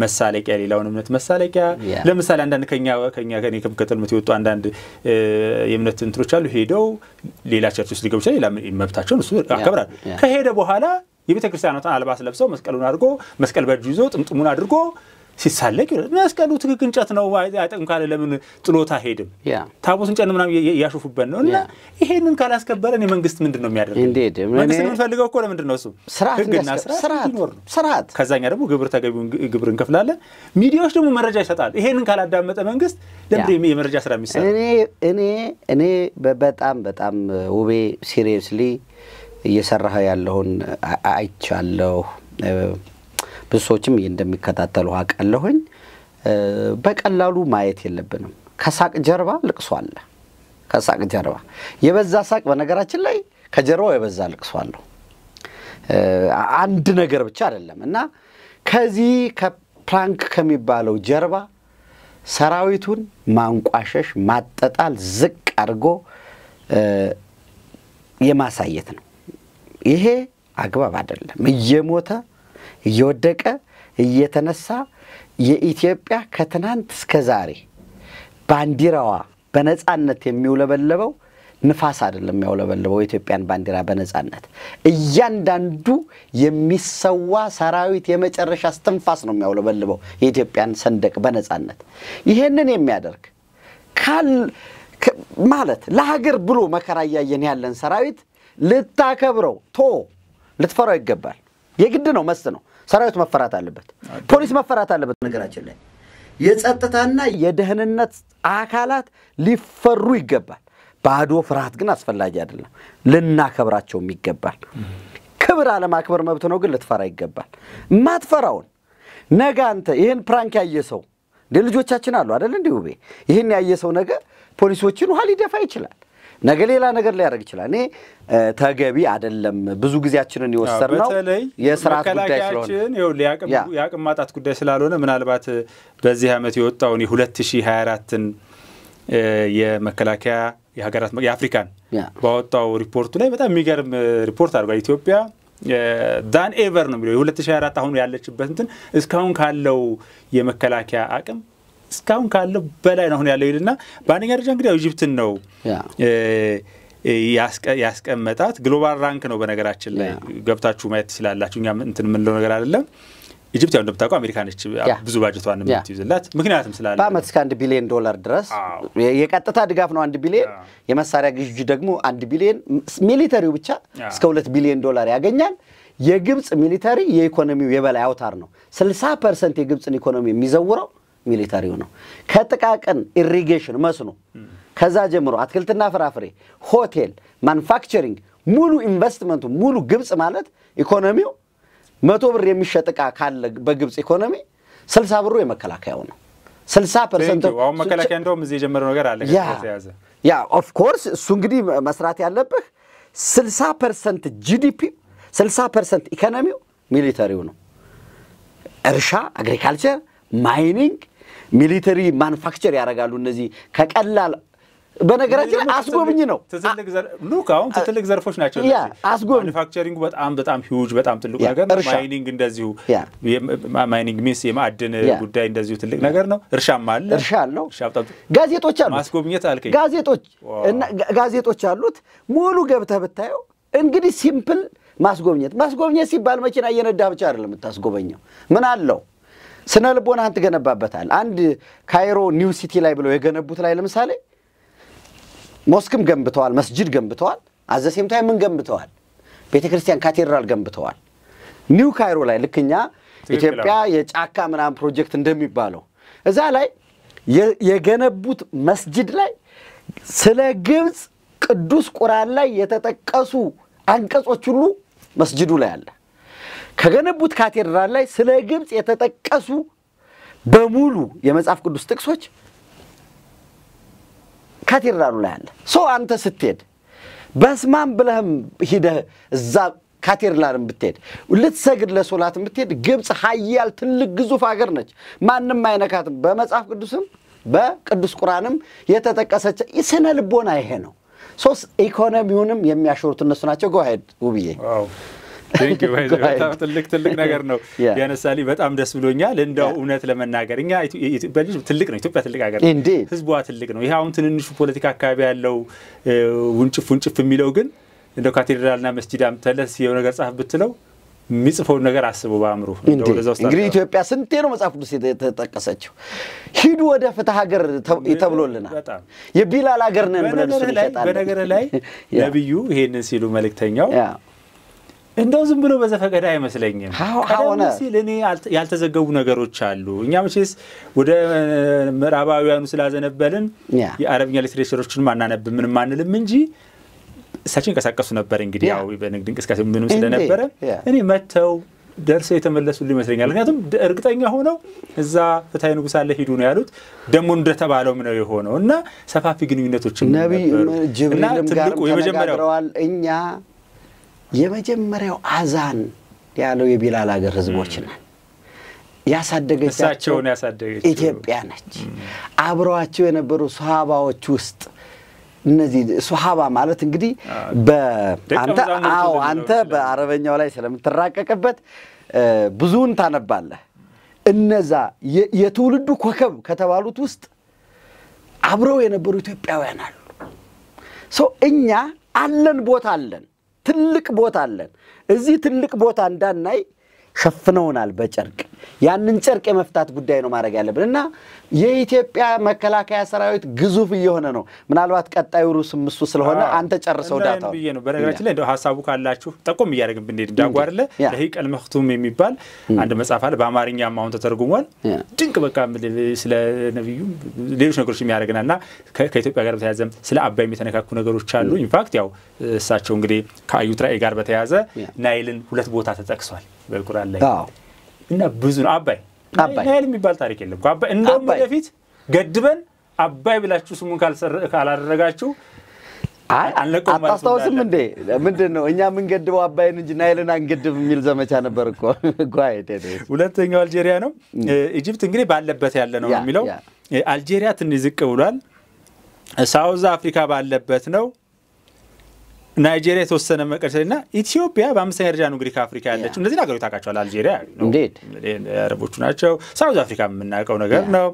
መሳለቂያ ሌላውን እምነት መሳለቂያ። ለምሳሌ አንዳንድ ከኛ ከኛ ከኔ ከምከተል ምት የወጡ አንዳንድ የእምነት እንትኖች አሉ። ሄደው ሌላ ቸርች ውስጥ ሊገቡ ይችላል። መብታቸውን እሱ አከብራል። ከሄደ በኋላ የቤተ ክርስቲያኗን አልባስ ለብሰው መስቀሉን አድርጎ መስቀል በእጁ ይዞ ጥምጥሙን አድርጎ ሲሳለቅ መስቀሉ ትክክ እንጨት ነው አይጠቅም ለምን ጥሎት አይሄድም? ታቦት እንጨት ምናም እያሹፉበት ነው። እና ይሄንን ካላስከበረን የመንግስት ምንድን ነው የሚያደርገው? መንግስት የምንፈልገው እኮ ለምንድን ነው እሱ ህግና ስርዓት ነው። ስርዓት ከዛኛ ደግሞ ግብር ተገቢውን ግብር እንከፍላለን። ሚዲያዎች ደግሞ መረጃ ይሰጣል ይሄንን ካላዳመጠ መንግስት ለምድ የመረጃ ስራ የሚሰራ እኔ እኔ እኔ በጣም በጣም ውቤ ሲሪየስሊ እየሰራህ ያለውን አይቻለሁ። ብዙ ሰዎችም እንደሚከታተሉ አውቃለሁኝ። በቀላሉ ማየት የለብንም። ከሳቅ ጀርባ ልቅሶ አለ። ከሳቅ ጀርባ የበዛ ሳቅ፣ በነገራችን ላይ ከጀርባው የበዛ ልቅሶ አለው። አንድ ነገር ብቻ አይደለም እና ከዚህ ከፕራንክ ከሚባለው ጀርባ ሰራዊቱን ማንቋሸሽ፣ ማጠጣል፣ ዝቅ አድርጎ የማሳየት ነው። ይሄ አግባብ አይደለም። እየሞተ እየወደቀ እየተነሳ የኢትዮጵያ ከትናንት እስከ ዛሬ ባንዲራዋ በነፃነት የሚውለበለበው ንፋስ አይደለም የሚያውለበልበው የኢትዮጵያን ባንዲራ በነፃነት እያንዳንዱ የሚሰዋ ሰራዊት የመጨረሻ እስትንፋስ ነው የሚያውለበልበው የኢትዮጵያን ሰንደቅ በነፃነት ይሄንን የሚያደርግ ካል ማለት ለሀገር ብሎ መከራ እያየን ያለን ሰራዊት ልታከብረው ቶ ልትፈራው ይገባል። የግድ ነው፣ መስ ነው። ሰራዊት መፈራት አለበት፣ ፖሊስ መፈራት አለበት። ነገራችን ላይ የጸጥታና የደህንነት አካላት ሊፈሩ ይገባል። ባዶ ፍርሃት ግን አስፈላጊ አይደለም፣ ልናከብራቸውም ይገባል። ክብር አለማክበር መብት ነው፣ ግን ልትፈራ ይገባል። ማትፈራውን ነገ አንተ ይህን ፕራንክ ያየ ሰው ልጆቻችን አሉ አደለ? እንዲሁ ይህን ያየ ሰው ነገ ፖሊሶችን ውሃ ሊደፋ ይችላል። ነገ ሌላ ነገር ሊያደርግ ይችላል። እኔ ተገቢ አይደለም። ብዙ ጊዜያችንን በተለይ የስርዓት ጉዳይ ስለሆነ የአቅም ማጣት ጉዳይ ስላልሆነ ምናልባት በዚህ ዓመት የወጣውን የ2024ን የመከላከያ የሀገራት የአፍሪካን ባወጣው ሪፖርቱ ላይ በጣም የሚገርም ሪፖርት አድርጓል። ኢትዮጵያ ዳን ኤቨር ነው የሚለው የ2024 አሁን ያለችበት እንትን እስካሁን ካለው የመከላከያ አቅም እስካሁን ካለው በላይ ነው አሁን ያለው ይልና በአንደኛ ደረጃ እንግዲህ ኢጅፕትን ነው ያስቀመጣት። ግሎባል ራንክ ነው በነገራችን ላይ ገብታችሁ ማየት ትችላላችሁ። እ እንትን የምንለው ነገር አይደለም። ኢጅፕት ያው እንደምታውቀው አሜሪካ ነች ብዙ ባጀቷን የምትይዝላት ምክንያቱም ስላለ በአመት እስከ አንድ ቢሊዮን ዶላር ድረስ የቀጥታ ድጋፍ ነው አንድ ቢሊዮን የመሳሪያ ግዥ ደግሞ አንድ ቢሊዮን ሚሊተሪው ብቻ እስከ ሁለት ቢሊዮን ዶላር ያገኛል። የግብፅ ሚሊተሪ የኢኮኖሚው የበላይ አውታር ነው። 60 ፐርሰንት የግብፅን ኢኮኖሚ የሚዘውረው ሚሊታሪው ነው። ከጥቃቅን ኢሪጌሽን መስኖ፣ ከዛ ጀምሮ አትክልትና ፍራፍሬ፣ ሆቴል፣ ማኑፋክቸሪንግ ሙሉ ኢንቨስትመንቱ ሙሉ ግብፅ ማለት ኢኮኖሚው መቶ ብር የሚሸጥ እቃ ካለ በግብፅ ኢኮኖሚ ስልሳ ብሩ የመከላከያው ነው። ስልሳ ፐርሰንት አሁን መከላከያ እንደውም እዚህ የጀመረው ነገር አለ ያ ያ ኦፍኮርስ እሱ እንግዲህ መስራት ያለብህ ስልሳ ፐርሰንት ጂዲፒ ስልሳ ፐርሰንት ኢኮኖሚው ሚሊተሪው ነው። እርሻ፣ አግሪካልቸር፣ ማይኒንግ ሚሊተሪ ማኑፋክቸር ያደርጋሉ። እነዚህ ከቀላል በነገራችን አስጎብኝ ነው። ሉክ አሁን ትልቅ ዘርፎች ናቸው። አስጎብኝ በጣም በጣም ሂውጅ በጣም ትልቁ ነገር ነው። ማይኒንግ እንደዚሁ ማይኒንግ ሚስ የማዕድን ጉዳይ እንደዚሁ ትልቅ ነገር ነው። እርሻም አለ እርሻ አለው። ጋዜጦች አሉት። ማስጎብኘት አልከኝ። ጋዜጦች ጋዜጦች አሉት። ሙሉ ገብተህ ብታየው እንግዲህ ሲምፕል ማስጎብኘት ማስጎብኘት ሲባል መኪና እየነዳ ብቻ አይደለም የምታስጎበኘው ምን አለው ስነ ልቦናህን ትገነባበታል። አንድ ካይሮ ኒው ሲቲ ላይ ብለው የገነቡት ላይ ለምሳሌ ሞስክም ገንብተዋል፣ መስጅድ ገንብተዋል፣ አዘሴም ምን ገንብተዋል፣ ቤተ ክርስቲያን ካቴድራል ገንብተዋል። ኒው ካይሮ ላይ ልክኛ ኢትዮጵያ የጫካ ምናምን ፕሮጀክት እንደሚባለው እዛ ላይ የገነቡት መስጅድ ላይ ስለ ግብፅ ቅዱስ ቁርአን ላይ የተጠቀሱ አንቀጾች ሁሉ መስጅዱ ላይ አለ። ከገነቡት ካቴድራል ላይ ስለ ግብፅ የተጠቀሱ በሙሉ የመጽሐፍ ቅዱስ ጥቅሶች ካቴድራሉ ላይ አለ። ሶ አንተ ስትሄድ በስማም ብለህም ሂደህ እዛ ካቴድራልን ብትሄድ ልትሰግድ ለሶላትን ብትሄድ ግብፅ ሀያል ትልቅ ግዙፍ ሀገር ነች። ማንም አይነካትም። በመጽሐፍ ቅዱስም በቅዱስ ቁራንም የተጠቀሰች ስነ ልቦና ይሄ ነው። ሶስት ኢኮኖሚውንም የሚያሾሩት እነሱ ናቸው። ጎ ውብዬ በጣም ትልቅ ትልቅ ነገር ነው ያነሳልኝ። በጣም ደስ ብሎኛል። እንደው እውነት ለመናገር እኛ ትልቅ ነው፣ ኢትዮጵያ ትልቅ ሀገር፣ ህዝቧ ትልቅ ነው። ይህ አሁን ትንንሹ ፖለቲካ አካባቢ ያለው ውንጭፍ ውንጭፍ የሚለው ግን እንደ ካቴድራል ና መስጂድ አምተለስ የው ነገር ጻፍ ብትለው የሚጽፈውን ነገር አስበው በአእምሮ እንግዲህ ኢትዮጵያ ስንቴ ነው መጽሐፍ ቅዱስ የተጠቀሰችው? ሂዱ ወደ ፍትህ ሀገር ተብሎልናል። የቢላል ሀገር ነን ብለን እሱ በነገር ላይ ነቢዩ ይሄንን ሲሉ መልእክተኛው እንደው ዝም ብሎ በዘፈቀደ አይመስለኝም። ቀደም ሲል እኔ ያልተዘገቡ ነገሮች አሉ። እኛ መቼስ ወደ ምዕራባውያኑ ስላዘነበልን የአረብኛ ሊትሬቸሮችን ማናነብ ምን አንልም እንጂ እሳቸው ይንቀሳቀሱ ነበር። እንግዲህ ያው በንግድ እንቅስቃሴ ምንም ስለነበረ እኔ መተው ደርሰው የተመለሱ ይመስለኛል። ምክንያቱም እርግጠኛ ሆነው እዛ ፍትሐዊ ንጉሥ አለ ሂዱ ነው ያሉት። ደግሞ እንደተባለውም ነው የሆነው እና ሰፋፊ ግንኙነቶች ትልቁ የመጀመሪያው እኛ የመጀመሪያው አዛን ያለው የቢላል ሀገር ህዝቦች ነን። ያሳደገቻቸው ኢትዮጵያ ነች። አብረዋቸው የነበሩ ሶሃባዎች ውስጥ እነዚህ ሶሃባ ማለት እንግዲህ አንተ አዎ አንተ በአረበኛው ላይ ስለምትራቀቅበት ብዙውን ታነባለህ። እነዛ የትውልዱ ኮከብ ከተባሉት ውስጥ አብረው የነበሩ ኢትዮጵያውያን አሉ። እኛ አለን ቦታ አለን። ትልቅ ቦታ አለን። እዚህ ትልቅ ቦታ እንዳናይ ሸፍነውናል በጨርቅ። ያንን ጨርቅ የመፍታት ጉዳይ ነው ማድረግ ያለብን እና የኢትዮጵያ መከላከያ ሰራዊት ግዙፍ እየሆነ ነው። ምናልባት ቀጣዩ ሩስ ምሱ ስለሆነ አንተ ጨርሰው ዳታ ብዬ ነው። በነገራችን ላይ እንደው ሀሳቡ ካላችሁ ጠቆም እያደረግን ብንሄድ ዳጉ አለ ለሂቀል መክቱም የሚባል አንድ መጽሐፍ አለ። በአማርኛም አሁን ተተርጉሟል። ድንቅ በቃ ስለ ነቢዩ ሌሎች ነገሮች የሚያደርግናል እና ከኢትዮጵያ ጋር በተያያዘ ስለ አባይም የተነካኩ ነገሮች አሉ። ኢንፋክት ያው እሳቸው እንግዲህ ከአዩትራኤ ጋር በተያያዘ ናይልን ሁለት ቦታ ተጠቅሷል። በቁርአን ላይ እና ብዙ ነው። አባይ ናይል የሚባል ታሪክ የለም። አባይ እንደውም ወደፊት ገድበን አባይ ብላችሁ ስሙን ካላደረጋችሁ አታስታውስም እንዴ? ምንድን ነው እኛ የምንገድበው አባይን እንጂ ናይልን አንገድብ የሚል ዘመቻ ነበር እኮ። ሁለተኛው አልጄሪያ ነው። ኢጅፕት እንግዲህ ባለበት ያለ ነው የሚለው። አልጄሪያ ትንሽ ዝቅ ብሏል። ሳውዝ አፍሪካ ባለበት ነው። ናይጄሪያ የተወሰነ መቀጨል ኢትዮጵያ በአምስተኛ ደረጃ ነው እንግዲህ ከአፍሪካ ያለችው። እነዚህ ሀገሮች ታውቃቸዋል። አልጄሪያ አረቦቹ ናቸው። ሳውዝ አፍሪካ የምናውቀው ነገር ነው።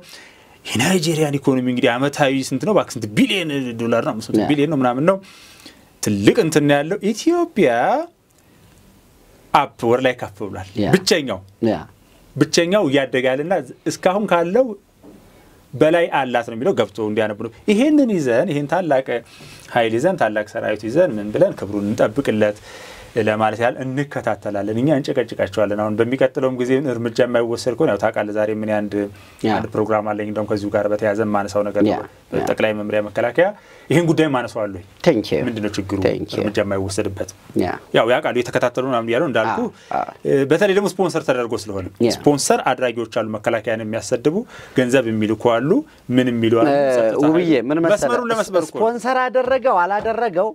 የናይጄሪያን ኢኮኖሚ እንግዲህ አመታዊ ስንት ነው? ስንት ቢሊየን ዶላር ነው? ስንት ቢሊየን ነው ምናምን ነው። ትልቅ እንትን ያለው ኢትዮጵያ አፕ ወር ላይ ከፍ ብሏል። ብቸኛው ብቸኛው እያደጋልና እስካሁን ካለው በላይ አላት ነው የሚለው ገብቶ እንዲያነቡ ነው። ይሄንን ይዘን ይህን ታላቅ ኃይል ይዘን ታላቅ ሰራዊት ይዘን ምን ብለን ክብሩን እንጠብቅለት ለማለት ያህል እንከታተላለን። እኛ እንጨቀጭቃቸዋለን። አሁን በሚቀጥለውም ጊዜ እርምጃ የማይወሰድ ከሆነ ያው ታውቃለህ፣ ዛሬ ምን አንድ አንድ ፕሮግራም አለኝ እንደውም ከዚሁ ጋር በተያያዘ ማነሳው ነገር ጠቅላይ መምሪያ መከላከያ ይህን ጉዳይ ማነሳዋለሁ። ምንድን ነው ችግሩ? እርምጃ የማይወሰድበት ያው ያውቃሉ፣ የተከታተሉ ምናምን እያለው እንዳልኩ፣ በተለይ ደግሞ ስፖንሰር ተደርጎ ስለሆነ ስፖንሰር አድራጊዎች አሉ፣ መከላከያን የሚያሰድቡ ገንዘብ የሚልኩ አሉ፣ ምን የሚሉ ውብዬ ምን መሰለህ፣ ስፖንሰር አደረገው አላደረገው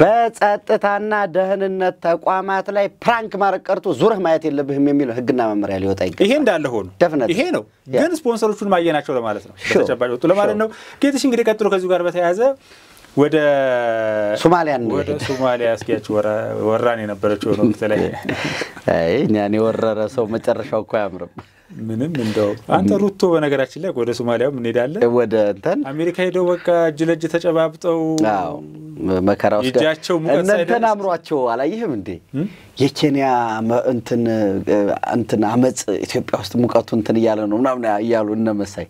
በጸጥታና ደህንነት ተቋማት ላይ ፕራንክ ማድረግ ቀርቶ ዙረህ ማየት የለብህም የሚለው ህግና መመሪያ ሊወጣ ይገባል። ይሄ እንዳለ ሆኖ ይሄ ነው ግን ስፖንሰሮቹን ማየናቸው ለማለት ነው፣ ተጨባጭ ወጡ ለማለት ነው። ጌትሽ እንግዲህ ቀጥሎ ከዚሁ ጋር በተያያዘ ወደ ሶማሊያ ወደ ሶማሊያ እስኪያች ወራን የነበረችው ነው። በተለይ እኔ ወረረ ሰው መጨረሻው እኮ አያምርም። ምንም እንደው አንተ ሩቶ በነገራችን ላይ ወደ ሶማሊያም እንሄዳለን። ወደ እንትን አሜሪካ ሄደው በቃ እጅ ለእጅ ተጨባብጠው መከራ ውስጥ እነንተን አምሯቸው አላየህም እንዴ? የኬንያ እንትን እንትን አመፅ ኢትዮጵያ ውስጥ ሙቀቱ እንትን እያለ ነው ምናምን እያሉ እነመሳይ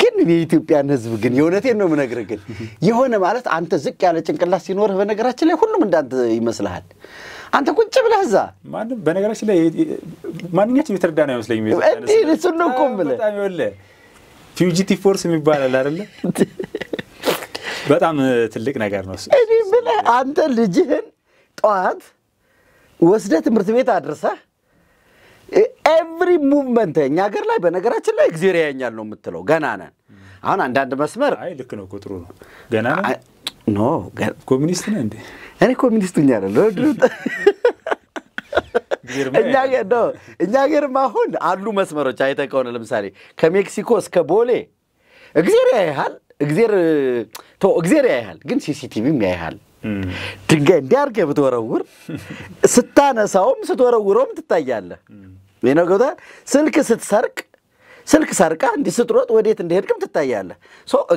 ግን የኢትዮጵያን ሕዝብ ግን የእውነቴን ነው የምነግርህ፣ ግን የሆነ ማለት አንተ ዝቅ ያለ ጭንቅላት ሲኖርህ በነገራችን ላይ ሁሉም እንዳንተ ይመስልሃል። አንተ ቁጭ ብለህ እዛ ማንም በነገራችን ላይ ማንኛችን የተረዳ ነው አይመስለኝም። እንዲህ እሱን ነው እኮ የምልህ። በጣም ይኸውልህ ፊውጂቲቭ ፎርስ የሚባል አለ አይደለ? በጣም ትልቅ ነገር ነው እኔ የምልህ አንተ ልጅህን ጠዋት ወስደህ ትምህርት ቤት አድርሰህ ኤቭሪ ሙቭመንት እኛ ሀገር ላይ በነገራችን ላይ እግዜር ያኛል ነው የምትለው። ገና ነን። አሁን አንዳንድ መስመር አይ ልክ ነው ቁጥሩ ነው ገና ነን። ኖ ኮሚኒስት ነህ እንዴ? እኔ ኮሚኒስቱኛ አለ እኛ እኛ ሀገርም አሁን አሉ መስመሮች አይተህ ከሆነ ለምሳሌ ከሜክሲኮ እስከ ቦሌ እግዜር ያይሃል፣ እግዜር ተው፣ እግዜር ያይሃል፣ ግን ሲሲቲቪም ያይሃል። ድንጋይ እንዲያርገ ብትወረውር ስታነሳውም ስትወረውረውም ትታያለህ። ይነገታ ስልክ ስትሰርቅ ስልክ ሰርቃ እንዲ ስትሮጥ ወዴት እንደሄድክም ትታያለህ።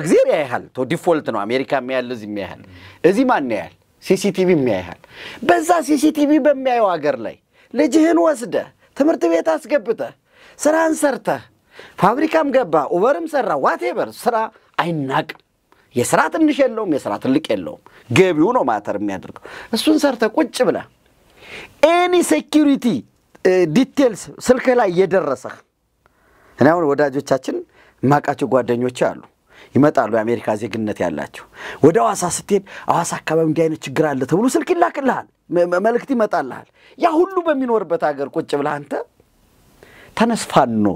እግዜር ያይሃል። ዲፎልት ነው አሜሪካ ያህል እዚህም ያህል እዚህ ማን ያህል ሲሲቲቪ የሚያይሃል። በዛ ሲሲቲቪ በሚያየው አገር ላይ ልጅህን ወስደ ትምህርት ቤት አስገብተ ስራን ሰርተህ ፋብሪካም ገባ ኡበርም ሰራ ዋቴቨር ስራ አይናቅም። የስራ ትንሽ የለውም፣ የስራ ትልቅ የለውም። ገቢው ነው ማተር የሚያደርገው። እሱን ሰርተ ቁጭ ብለ ኤኒ ሴኪሪቲ ዲቴልስ ስልክህ ላይ የደረሰህ እኔ አሁን ወዳጆቻችን ማቃቸው ጓደኞች አሉ ይመጣሉ፣ የአሜሪካ ዜግነት ያላቸው። ወደ አዋሳ ስትሄድ አዋሳ አካባቢ እንዲህ አይነት ችግር አለ ተብሎ ስልክ ይላክልሃል፣ መልእክት ይመጣልሃል። ያ ሁሉ በሚኖርበት ሀገር ቁጭ ብለህ አንተ ተነስ ፋኖ፣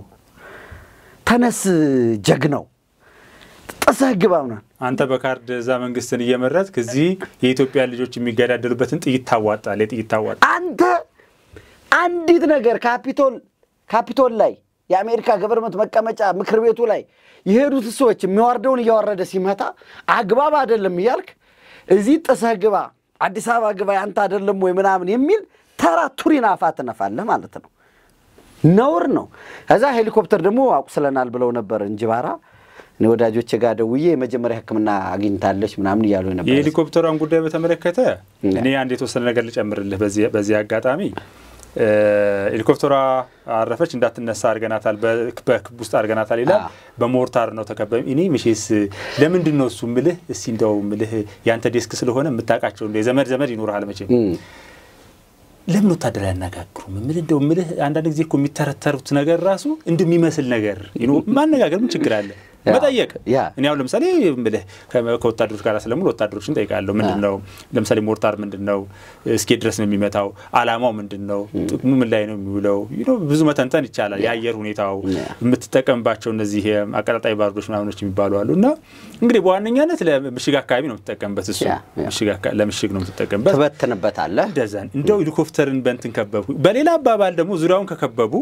ተነስ ጀግናው፣ ጥሰህ ግባ ምናምን አንተ በካርድ እዛ መንግስትን እየመረጥክ እዚህ የኢትዮጵያ ልጆች የሚገዳደሉበትን ጥይት ታዋጣል። ጥይት ታዋጣ አንተ አንዲት ነገር ካፒቶል ካፒቶል ላይ የአሜሪካ ገቨርመንት መቀመጫ ምክር ቤቱ ላይ የሄዱት ሰዎች የሚዋርደውን እያወረደ ሲመታ አግባብ አይደለም እያልክ እዚህ ጥሰህ ግባ፣ አዲስ አበባ ግባ፣ ያንተ አይደለም ወይ ምናምን የሚል ተራ ቱሪን አፋ ትነፋለህ ማለት ነው። ነውር ነው። ከዛ ሄሊኮፕተር ደግሞ አቁስለናል ብለው ነበር እንጅባራ። እኔ ወዳጆቼ ጋር ደውዬ የመጀመሪያ ሕክምና አግኝታለች ምናምን እያሉ ነበር። የሄሊኮፕተሯን ጉዳይ በተመለከተ እኔ አንድ የተወሰነ ነገር ልጨምርልህ በዚህ አጋጣሚ ሄሊኮፕተሯ አረፈች እንዳትነሳ አድርገናታል፣ በክብ ውስጥ አድርገናታል ይላል። በሞርታር ነው ተከበ። እኔ ምሽስ ለምንድን ነው እሱ ምልህ? እስቲ እንደው ምልህ ያንተ ዴስክ ስለሆነ የምታውቃቸው የዘመድ ዘመድ ይኖርሃል መቼም ለምን ወታደር ያነጋግሩ ምን እንደው ምልህ አንዳንድ ጊዜ እኮ የሚተረተሩት ነገር ራሱ እንደሚመስል ነገር ማነጋገር ምን ችግር አለ? መጠየቅ እኔ አሁን ለምሳሌ ከወታደሮች ጋር ስለሙል ወታደሮች እንጠይቃለሁ ምንድን ነው ለምሳሌ ሞርታር ምንድን ነው? እስኬ ድረስ ነው የሚመታው? አላማው ምንድን ነው? ጥቅሙ ምን ላይ ነው የሚውለው? ብዙ መተንተን ይቻላል። የአየር ሁኔታው የምትጠቀምባቸው እነዚህ አቀጣጣይ ባርዶች ምናምኖች የሚባሉ አሉ እና እንግዲህ በዋነኛነት ለምሽግ አካባቢ ነው የምትጠቀምበት። እሱ ለምሽግ ነው የምትጠቀምበት። እንደው ሄሊኮፕተርን በንትን ከበቡ። በሌላ አባባል ደግሞ ዙሪያውን ከከበቡ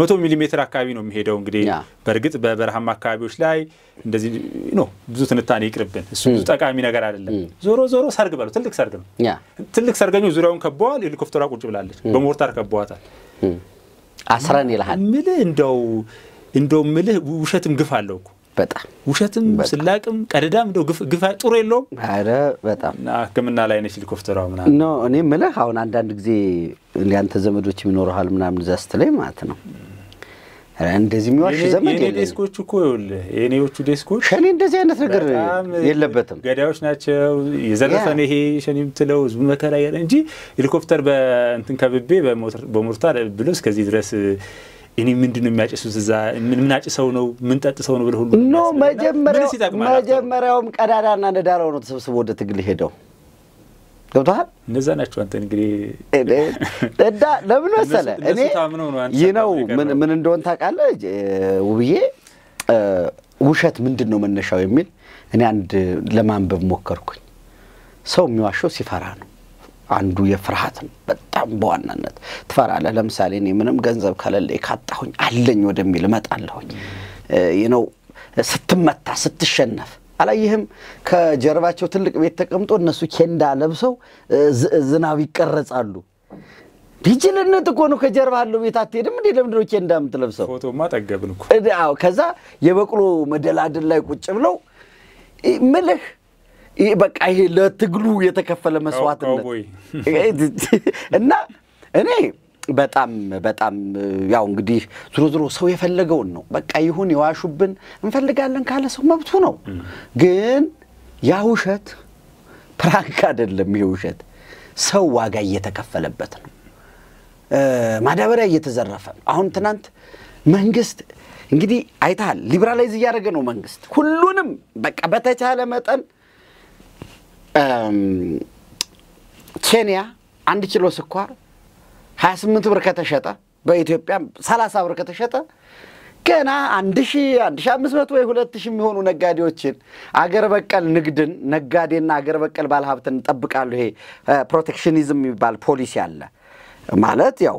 መቶ ሚሊሜትር አካባቢ ነው የሚሄደው። እንግዲህ በእርግጥ በበረሃማ አካባቢዎች ላይ ላይ እንደዚህ ነው ብዙ ትንታኔ ይቅርብን። እሱ ብዙ ጠቃሚ ነገር አይደለም። ዞሮ ዞሮ ሰርግ በለው ትልቅ ሰርግ ነው። ትልቅ ሰርገኙ ዙሪያውን ከበዋል። ሄሊኮፕተሯ ቁጭ ብላለች፣ በሞርታር ከበዋታል። አስረን ይልሃል ምልህ እንደው እንደው ምልህ ውሸትም ግፍ አለው እኮ በጣም ውሸትም ስላቅም ቀደዳም እንደው ግፋ ጥሩ የለውም። አረ በጣም ህክምና ላይ ነች ሄሊኮፕተሯ ምናምን ነው። እኔ ምልህ አሁን አንዳንድ ጊዜ ያንተ ዘመዶች ይኖረሃል ምናምን እዛ ላይ ማለት ነው እንደዚህ የሚዋሽ ዘመድ የለም። ዴስኮች እኮ ይኸውልህ የእኔዎቹ ዴስኮች ሸኔ እንደዚህ አይነት ነገር የለበትም። ገዳዮች ናቸው። የዘረፈን ይሄ ሸኔ የምትለው ህዝቡ መከራ ያለ እንጂ ሄሊኮፕተር በእንትን ከብቤ በሞርታ ብሎ እስከዚህ ድረስ እኔ ምንድን ነው የሚያጭሱት እዛ ምን ነው ምን ነው ብለ ሁሉ ኖ መጀመሪያውም ቀዳዳና ነዳራው ነው ተሰብስቦ ወደ ትግል ሄደው ገብቷል እነዛ ናቸው። አንተ እንግዲህ እና ለምን መሰለ እኔ ይህ ነው ምን እንደሆን ታውቃለህ ውብዬ ውሸት ምንድን ነው መነሻው የሚል እኔ አንድ ለማንበብ ሞከርኩኝ። ሰው የሚዋሸው ሲፈራ ነው። አንዱ የፍርሃት ነው በጣም በዋናነት ትፈራለህ። ለምሳሌ እኔ ምንም ገንዘብ ከሌለኝ ካጣሁኝ አለኝ ወደሚል እመጣለሁኝ ነው ስትመታ ስትሸነፍ አላየህም? ከጀርባቸው ትልቅ ቤት ተቀምጦ እነሱ ኬንዳ ለብሰው ዝናብ ይቀረጻሉ። ዲጅልነት እኮ ነው። ከጀርባ ያለው ቤት አትሄድም እንዴ? ለምንድን ነው ኬንዳ የምትለብሰው? ፎቶማ ጠገብን እኮ። አዎ፣ ከዛ የበቅሎ መደላድል ላይ ቁጭ ብለው ምልህ በቃ ይሄ ለትግሉ የተከፈለ መስዋዕትነት እና እኔ በጣም በጣም ያው እንግዲህ ዝሮ ዝሮ ሰው የፈለገውን ነው። በቃ ይሁን የዋሹብን እንፈልጋለን ካለ ሰው መብቱ ነው። ግን ያ ውሸት ፕራንክ አይደለም። ይሄ ውሸት ሰው ዋጋ እየተከፈለበት ነው። ማዳበሪያ እየተዘረፈ ነው። አሁን ትናንት መንግስት እንግዲህ አይተሃል፣ ሊብራላይዝ እያደረገ ነው መንግስት ሁሉንም በቃ በተቻለ መጠን ኬንያ አንድ ኪሎ ስኳር 28 ብር ከተሸጠ በኢትዮጵያ 30 ብር ከተሸጠ ገና አንድ ሺ አንድ ሺ አምስት መቶ ወይ ሁለት ሺ የሚሆኑ ነጋዴዎችን አገር በቀል ንግድን ነጋዴና አገር በቀል ባለሀብትን እንጠብቃሉ። ይሄ ፕሮቴክሽኒዝም የሚባል ፖሊሲ አለ። ማለት ያው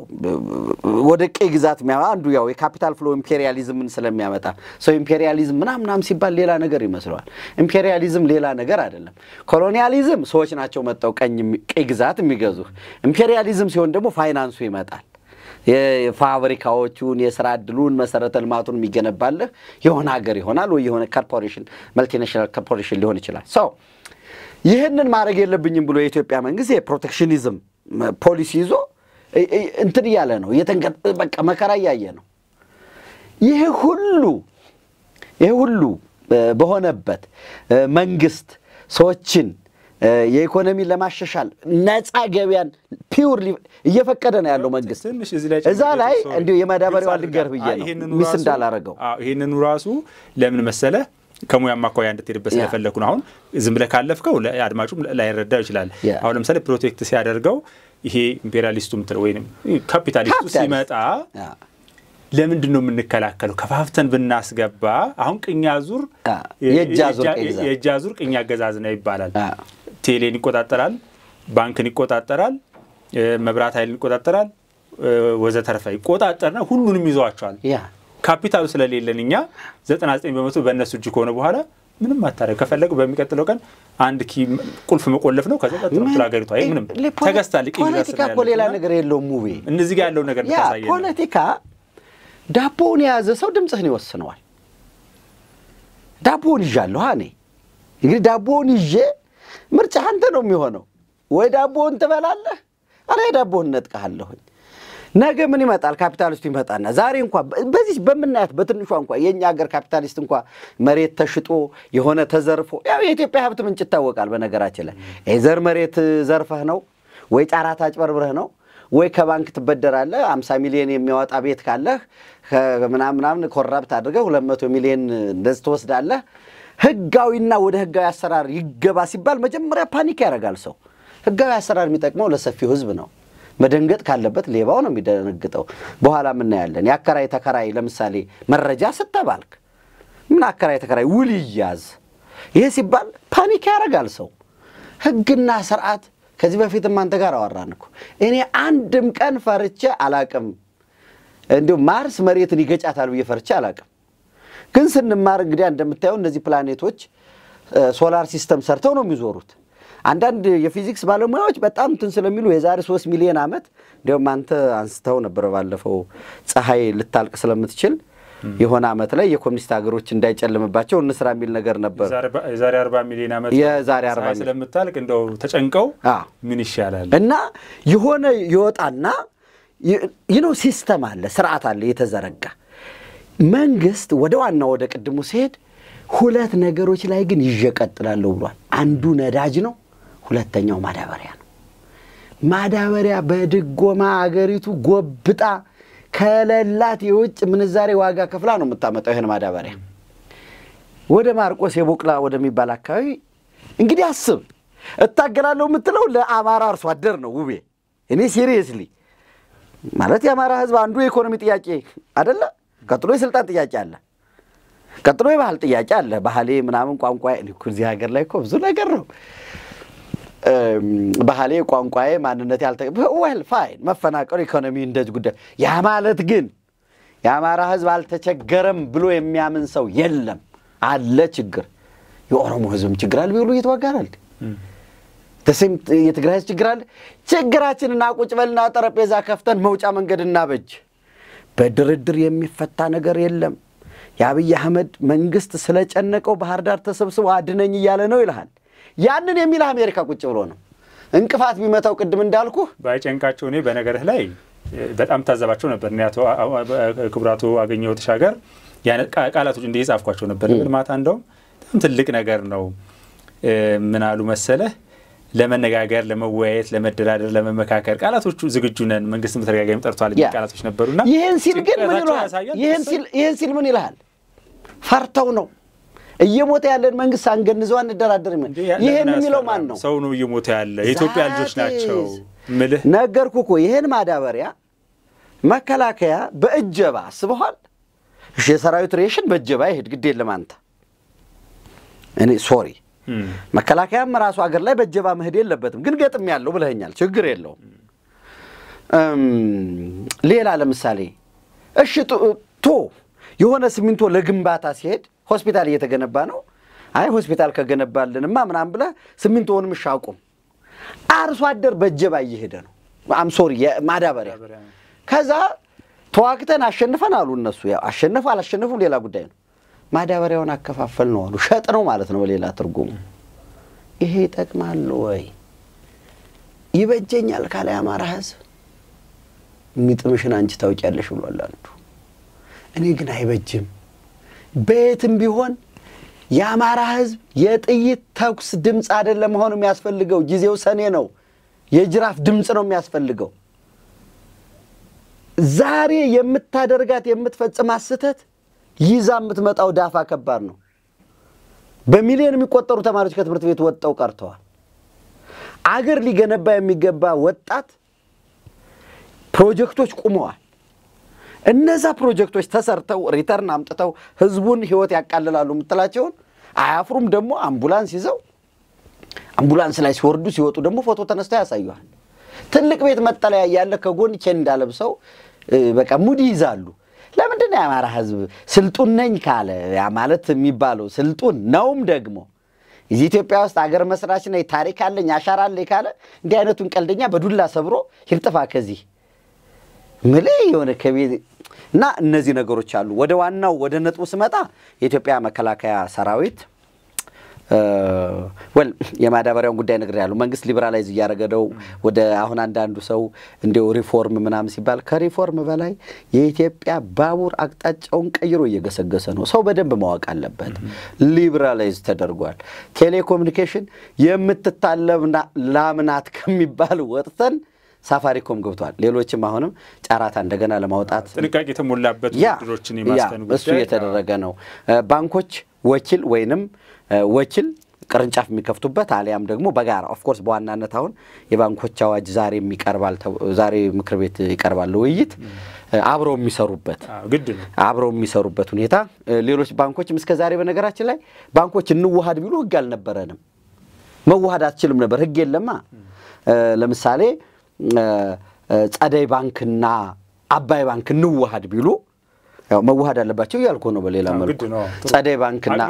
ወደ ቀይ ግዛት የሚያመጣ አንዱ ያው የካፒታል ፍሎ ኢምፔሪያሊዝምን ስለሚያመጣ ሰው ኢምፔሪያሊዝም ምናምናም ሲባል ሌላ ነገር ይመስለዋል። ኢምፔሪያሊዝም ሌላ ነገር አይደለም። ኮሎኒያሊዝም ሰዎች ናቸው መጠው ቀይ ግዛት የሚገዙ። ኢምፔሪያሊዝም ሲሆን ደግሞ ፋይናንሱ ይመጣል። የፋብሪካዎቹን የስራ እድሉን መሰረተ ልማቱን የሚገነባልህ የሆነ ሀገር ይሆናል ወይ የሆነ ኮርፖሬሽን መልቲናሽናል ኮርፖሬሽን ሊሆን ይችላል። ሰው ይህንን ማድረግ የለብኝም ብሎ የኢትዮጵያ መንግስት የፕሮቴክሽኒዝም ፖሊሲ ይዞ እንትን እያለ ነው በቃ መከራ እያየ ነው። ይሄ ሁሉ ይሄ ሁሉ በሆነበት መንግስት ሰዎችን የኢኮኖሚ ለማሻሻል ነፃ ገበያን ፒውር እየፈቀደ ነው ያለው መንግስት። እዛ ላይ እንዲሁ የማዳበሪያዋ ልንገር ብዬ ነው ሚስ እንዳላረገው ይህንኑ ራሱ ለምን መሰለ ከሙያ አኳያ እንድትሄድበት ስለፈለግኩ ነው። አሁን ዝም ብለህ ካለፍከው አድማጩም ላይረዳው ይችላል። አሁን ለምሳሌ ፕሮቴክት ሲያደርገው ይሄ ኢምፔሪያሊስቱ ምትለ ወይም ካፒታሊስቱ ሲመጣ ለምንድን ነው የምንከላከለው? ከፋፍተን ብናስገባ አሁን ቅኛ ዙር የእጃ ዙር ቅኛ አገዛዝ ነው ይባላል። ቴሌን ይቆጣጠራል፣ ባንክን ይቆጣጠራል፣ መብራት ኃይልን ይቆጣጠራል፣ ወዘተርፈ ይቆጣጠርና ሁሉንም ይዘዋቸዋል። ካፒታሉ ስለሌለን እኛ 99 በመቶ በእነሱ እጅ ከሆነ በኋላ ምንም አታደርግ። ከፈለጉ በሚቀጥለው ቀን አንድ ኪ ቁልፍ መቆለፍ ነው። ከዛ ቀጥሎ ትል ሀገሪቷ ይህ ምንም ተገዝታለች። ፖለቲካ እኮ ሌላ ነገር የለውም። ሙቪ እነዚህ ጋር ያለው ነገር ያ ፖለቲካ ዳቦውን የያዘ ሰው ድምፅህን ይወስነዋል። ዳቦውን ይዣለሁ እኔ እንግዲህ ዳቦውን ይዤ ምርጫ አንተ ነው የሚሆነው። ወይ ዳቦውን ትበላለህ፣ አላ ዳቦውን እነጥቅሃለሁኝ ነገ ምን ይመጣል? ካፒታሊስቱ ይመጣና ዛሬ እንኳ በዚህ በምናያት በትንሿ እንኳ የእኛ ሀገር ካፒታሊስት እንኳ መሬት ተሽጦ የሆነ ተዘርፎ ያው የኢትዮጵያ ሀብት ምንጭ ይታወቃል። በነገራችን ላይ የዘር መሬት ዘርፈህ ነው ወይ ጫራ አጭበርብረህ ነው ወይ ከባንክ ትበደራለህ። 50 ሚሊዮን የሚያወጣ ቤት ካለህ ምናምን ኮራፕት አድርገህ 200 ሚሊዮን እንደዚህ ትወስዳለህ። ህጋዊና ወደ ህጋዊ አሰራር ይገባ ሲባል መጀመሪያ ፓኒክ ያደርጋል ሰው። ህጋዊ አሰራር የሚጠቅመው ለሰፊው ህዝብ ነው። መደንገጥ ካለበት ሌባው ነው የሚደነግጠው። በኋላ እናያለን። የአከራይ ተከራይ ለምሳሌ መረጃ ስተባልክ ምን አከራይ ተከራይ ውል ይያዝ። ይህ ሲባል ፓኒክ ያደርጋል ሰው። ህግና ስርዓት ከዚህ በፊትም አንተ ጋር አወራን እኮ እኔ አንድም ቀን ፈርቼ አላቅም። እንዲሁ ማርስ መሬትን ይገጫታል ብዬ ፈርቼ አላቅም። ግን ስንማር እንግዲያ እንደምታየው እነዚህ ፕላኔቶች ሶላር ሲስተም ሰርተው ነው የሚዞሩት። አንዳንድ የፊዚክስ ባለሙያዎች በጣም እንትን ስለሚሉ የዛሬ ሶስት ሚሊዮን ዓመት እንዲሁም አንተ አንስተው ነበረ ባለፈው ፀሐይ ልታልቅ ስለምትችል የሆነ ዓመት ላይ የኮሚኒስት ሀገሮች እንዳይጨልምባቸው እንስራ የሚል ነገር ነበር። የዛሬ አርባ ሚሊዮን ዓመት የዛሬ አርባ ስለምታልቅ እንደው ተጨንቀው ምን ይሻላል እና የሆነ ይወጣና ይነው ሲስተም አለ፣ ስርዓት አለ የተዘረጋ መንግስት ወደ ዋና ወደ ቅድሙ ሲሄድ ሁለት ነገሮች ላይ ግን ይዤ ቀጥላለሁ ብሏል። አንዱ ነዳጅ ነው፣ ሁለተኛው ማዳበሪያ ነው። ማዳበሪያ በድጎማ አገሪቱ ጎብጣ ከሌላት የውጭ ምንዛሬ ዋጋ ከፍላ ነው የምታመጣው ይህን ማዳበሪያ ወደ ማርቆስ የቦቅላ ወደሚባል አካባቢ እንግዲህ አስብ። እታገላለሁ የምትለው ለአማራ አርሶ አደር ነው ውቤ። እኔ ሲሪየስሊ ማለት የአማራ ህዝብ አንዱ የኢኮኖሚ ጥያቄ አደለ፣ ቀጥሎ የስልጣን ጥያቄ አለ፣ ቀጥሎ የባህል ጥያቄ አለ። ባህሌ ምናምን ቋንቋ እዚህ ሀገር ላይ እኮ ብዙ ነገር ነው። ባህሌ፣ ቋንቋዬ፣ ማንነት ያልተል ፋይን መፈናቀሩ ኢኮኖሚ እንደዚህ ጉዳይ ያ ማለት ግን የአማራ ህዝብ አልተቸገረም ብሎ የሚያምን ሰው የለም። አለ ችግር። የኦሮሞ ህዝብም ችግር አለ ብሎ እየተዋጋራል ተሴም የትግራይ ህዝብ ችግር አለ። ችግራችንን ቁጭ በልና ጠረጴዛ ከፍተን መውጫ መንገድ እናበጅ። በድርድር የሚፈታ ነገር የለም። የአብይ አህመድ መንግስት ስለጨነቀው ባህር ዳር ተሰብስቦ አድነኝ እያለ ነው ይልሃል። ያንን የሚል አሜሪካ ቁጭ ብሎ ነው። እንቅፋት ቢመታው ቅድም እንዳልኩ ባይጨንቃቸው እኔ በነገርህ ላይ በጣም ታዘባቸው ነበር። አቶ ክቡራቱ አገኘው ተሻገር ቃላቶች እንዲህ ጻፍኳቸው ነበር። ማታ እንደውም በጣም ትልቅ ነገር ነው። ምናሉ አሉ መሰለህ? ለመነጋገር፣ ለመወያየት፣ ለመደራደር፣ ለመመካከር ቃላቶቹ ዝግጁ ነን፣ መንግስት በተደጋጋሚ ጠርቷል የሚል ቃላቶች ነበሩና ይህን ሲል ግን ምን ይህን ሲል ምን ይልሃል? ፈርተው ነው እየሞተ ያለን መንግስት አንገንዘው አንደራደርም። ይሄን የሚለው ማን ነው? ሰው ነው እየሞተ ያለ የኢትዮጵያ ልጆች ናቸው ምልህ ነገርኩ እኮ። ይሄን ማዳበሪያ መከላከያ በእጀባ አስበኋል። እሺ የሰራዊት ሬሽን በእጀባ ይሄድ ግድ የለም አንተ እኔ ሶሪ መከላከያም ራሱ አገር ላይ በእጀባ መሄድ የለበትም። ግን ገጥም ያለው ብለኸኛል፣ ችግር የለውም። ሌላ ለምሳሌ እሺ ቶ የሆነ ሲሚንቶ ለግንባታ ሲሄድ ሆስፒታል እየተገነባ ነው። አይ ሆስፒታል ከገነባልንማ ምናምን ብለህ ሲሚንቶውንም ሆንም ሻቁም አርሶ አደር በጀባ እየሄደ ነው። አምሶሪ ማዳበሪያ ከዛ ተዋግተን አሸንፈን አሉ እነሱ። ያው አሸነፉ ሌላ ጉዳይ ነው። ማዳበሪያውን አከፋፈል ነው አሉ። ሸጥ ነው ማለት ነው በሌላ ትርጉሙ። ይሄ ይጠቅማል ወይ ይበጀኛል ካለ የአማራ ህዝብ የሚጥምሽን አንቺ ታውቂያለሽ ብሏል አንዱ። እኔ ግን አይበጅም በየትም ቢሆን የአማራ ህዝብ የጥይት ተኩስ ድምፅ አይደለም መሆኑ የሚያስፈልገው። ጊዜው ሰኔ ነው። የጅራፍ ድምፅ ነው የሚያስፈልገው። ዛሬ የምታደርጋት የምትፈጽማት ስህተት ይዛ የምትመጣው ዳፋ ከባድ ነው። በሚሊዮን የሚቆጠሩ ተማሪዎች ከትምህርት ቤት ወጥተው ቀርተዋል። አገር ሊገነባ የሚገባ ወጣት ፕሮጀክቶች ቁመዋል። እነዛ ፕሮጀክቶች ተሰርተው ሪተርን አምጥተው ህዝቡን ህይወት ያቃልላሉ የምትላቸውን አያፍሩም። ደግሞ አምቡላንስ ይዘው አምቡላንስ ላይ ሲወርዱ ሲወጡ ደግሞ ፎቶ ተነስተው ያሳዩሃል። ትልቅ ቤት መጠለያ እያለ ከጎን ቼን ለብሰው በቃ ሙድ ይይዛሉ። ለምንድን ነው የአማራ ህዝብ ስልጡን ነኝ ካለ ያ ማለት የሚባለው ስልጡን ነውም ደግሞ እዚህ ኢትዮጵያ ውስጥ አገር መስራች ነኝ ታሪክ አለኝ አሻራ አለኝ ካለ እንዲህ አይነቱን ቀልደኛ በዱላ ሰብሮ ይርጥፋ ከዚህ ምልህ የሆነ ከቤት እና እነዚህ ነገሮች አሉ። ወደ ዋናው ወደ ነጥቡ ስመጣ የኢትዮጵያ መከላከያ ሰራዊት ወል የማዳበሪያውን ጉዳይ ነግር ያሉ መንግስት ሊበራላይዝ እያደረገ ነው። ወደ አሁን አንዳንዱ ሰው እንዲሁ ሪፎርም ምናምን ሲባል ከሪፎርም በላይ የኢትዮጵያ ባቡር አቅጣጫውን ቀይሮ እየገሰገሰ ነው። ሰው በደንብ ማወቅ አለበት። ሊበራላይዝ ተደርጓል። ቴሌኮሙኒኬሽን የምትታለብና ላምናት ከሚባል ወጥተን ሳፋሪኮም ገብቷል። ሌሎችም አሁንም ጫራታ እንደገና ለማውጣት ጥንቃቄ የተሞላበት ውድድሮችን የማስተን እሱ እየተደረገ ነው። ባንኮች ወኪል ወይንም ወኪል ቅርንጫፍ የሚከፍቱበት አሊያም ደግሞ በጋራ ኦፍኮርስ በዋናነት አሁን የባንኮች አዋጅ ዛሬ ይቀርባል፣ ዛሬ ምክር ቤት ይቀርባል ውይይት አብረው የሚሰሩበት ግድ አብረው የሚሰሩበት ሁኔታ ሌሎች ባንኮችም እስከ ዛሬ በነገራችን ላይ ባንኮች እንዋሃድ ቢሉ ህግ አልነበረንም። መዋሃድ አትችልም ነበር፣ ህግ የለማ። ለምሳሌ ጸደይ ባንክና አባይ ባንክ እንዋሃድ ቢሉ ያው መዋሃድ አለባቸው እያልኩ ነው። በሌላ መልኩ ጸደይ ባንክና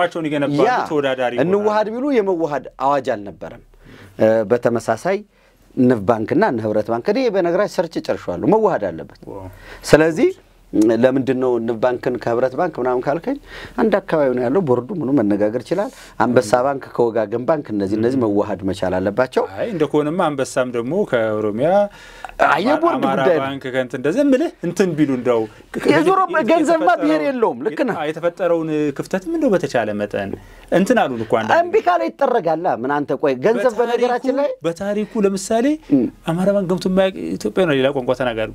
እንዋሃድ ቢሉ የመዋሃድ አዋጅ አልነበረም። በተመሳሳይ ንብ ባንክና ንህብረት ባንክ እኔ በነገራች ሰርች ጨርሸዋለሁ። መዋሃድ አለበት። ስለዚህ ለምንድን ነው ባንክን ከህብረት ባንክ ምናምን ካልከኝ አንድ አካባቢ ነው ያለው። ቦርዱ ምኑ መነጋገር ይችላል። አንበሳ ባንክ ከወጋገን ባንክ እነዚህ እነዚህ መዋሃድ መቻል አለባቸው። አይ እንደ ከሆነማ አንበሳም ደግሞ ከኦሮሚያ የቦርድ ጉዳይ ባንክ ከእንትን እንደዚህ የምልህ እንትን ቢሉ እንደው የዞሮ ገንዘብማ ብሄር የለውም። ልክ ነህ። የተፈጠረውን ክፍተትም እንደው በተቻለ መጠን እንትን አሉ እኮ አንድ እምቢ ካለ ይጠረጋላ። ምን አንተ ቆይ ገንዘብ በነገራችን ላይ በታሪኩ ለምሳሌ አማራ ባንክ ገብቶ የማያውቅ ኢትዮጵያ ነው። ሌላ ቋንቋ ተናጋሪ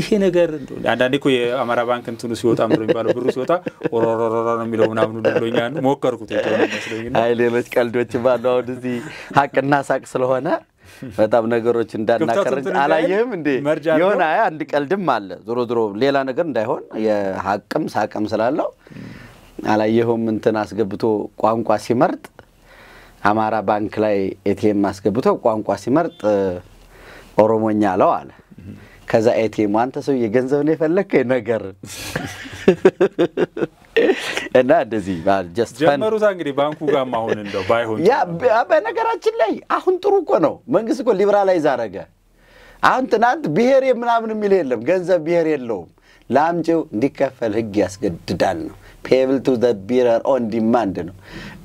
ይሄ ነገር አንዳንዴ እኮ የአማራ ባንክ እንትኑ ሲወጣ ምሮ የሚባለው ብሩ ሲወጣ ኦሮሮሮሮ ነው የሚለው ምናምኑ ብሎኛ ሞከርኩት መስለኝ። አይ ሌሎች ቀልዶች ባሉ አሁን እዚህ ሀቅና ሳቅ ስለሆነ በጣም ነገሮች እንዳናቀረጅ አላየህም እንዴ? የሆነ አንድ ቀልድም አለ። ዞሮ ዞሮ ሌላ ነገር እንዳይሆን የሀቅም ሳቅም ስላለው አላየኸውም? እንትን አስገብቶ ቋንቋ ሲመርጥ አማራ ባንክ ላይ ኤቲኤም አስገብቶ ቋንቋ ሲመርጥ ኦሮሞኛ አለው አለ። ከዛ ኤቲኤም አንተ ሰውዬ ገንዘብ ነው ነገር እና እንደዚህ ጀመሩታ እንግዲህ ባንኩ ጋር አሁን እንደው ባይሆን በነገራችን ላይ አሁን ጥሩ እኮ ነው። መንግስት እኮ ሊብራላይዝ አረገ። አሁን ትናንት ብሔር ምናምን የሚል የለም። ገንዘብ ብሔር የለውም። ለአምጪው እንዲከፈል ህግ ያስገድዳል ነው ፔብል ቱ ዘ ቢረር ኦን ዲማንድ ነው።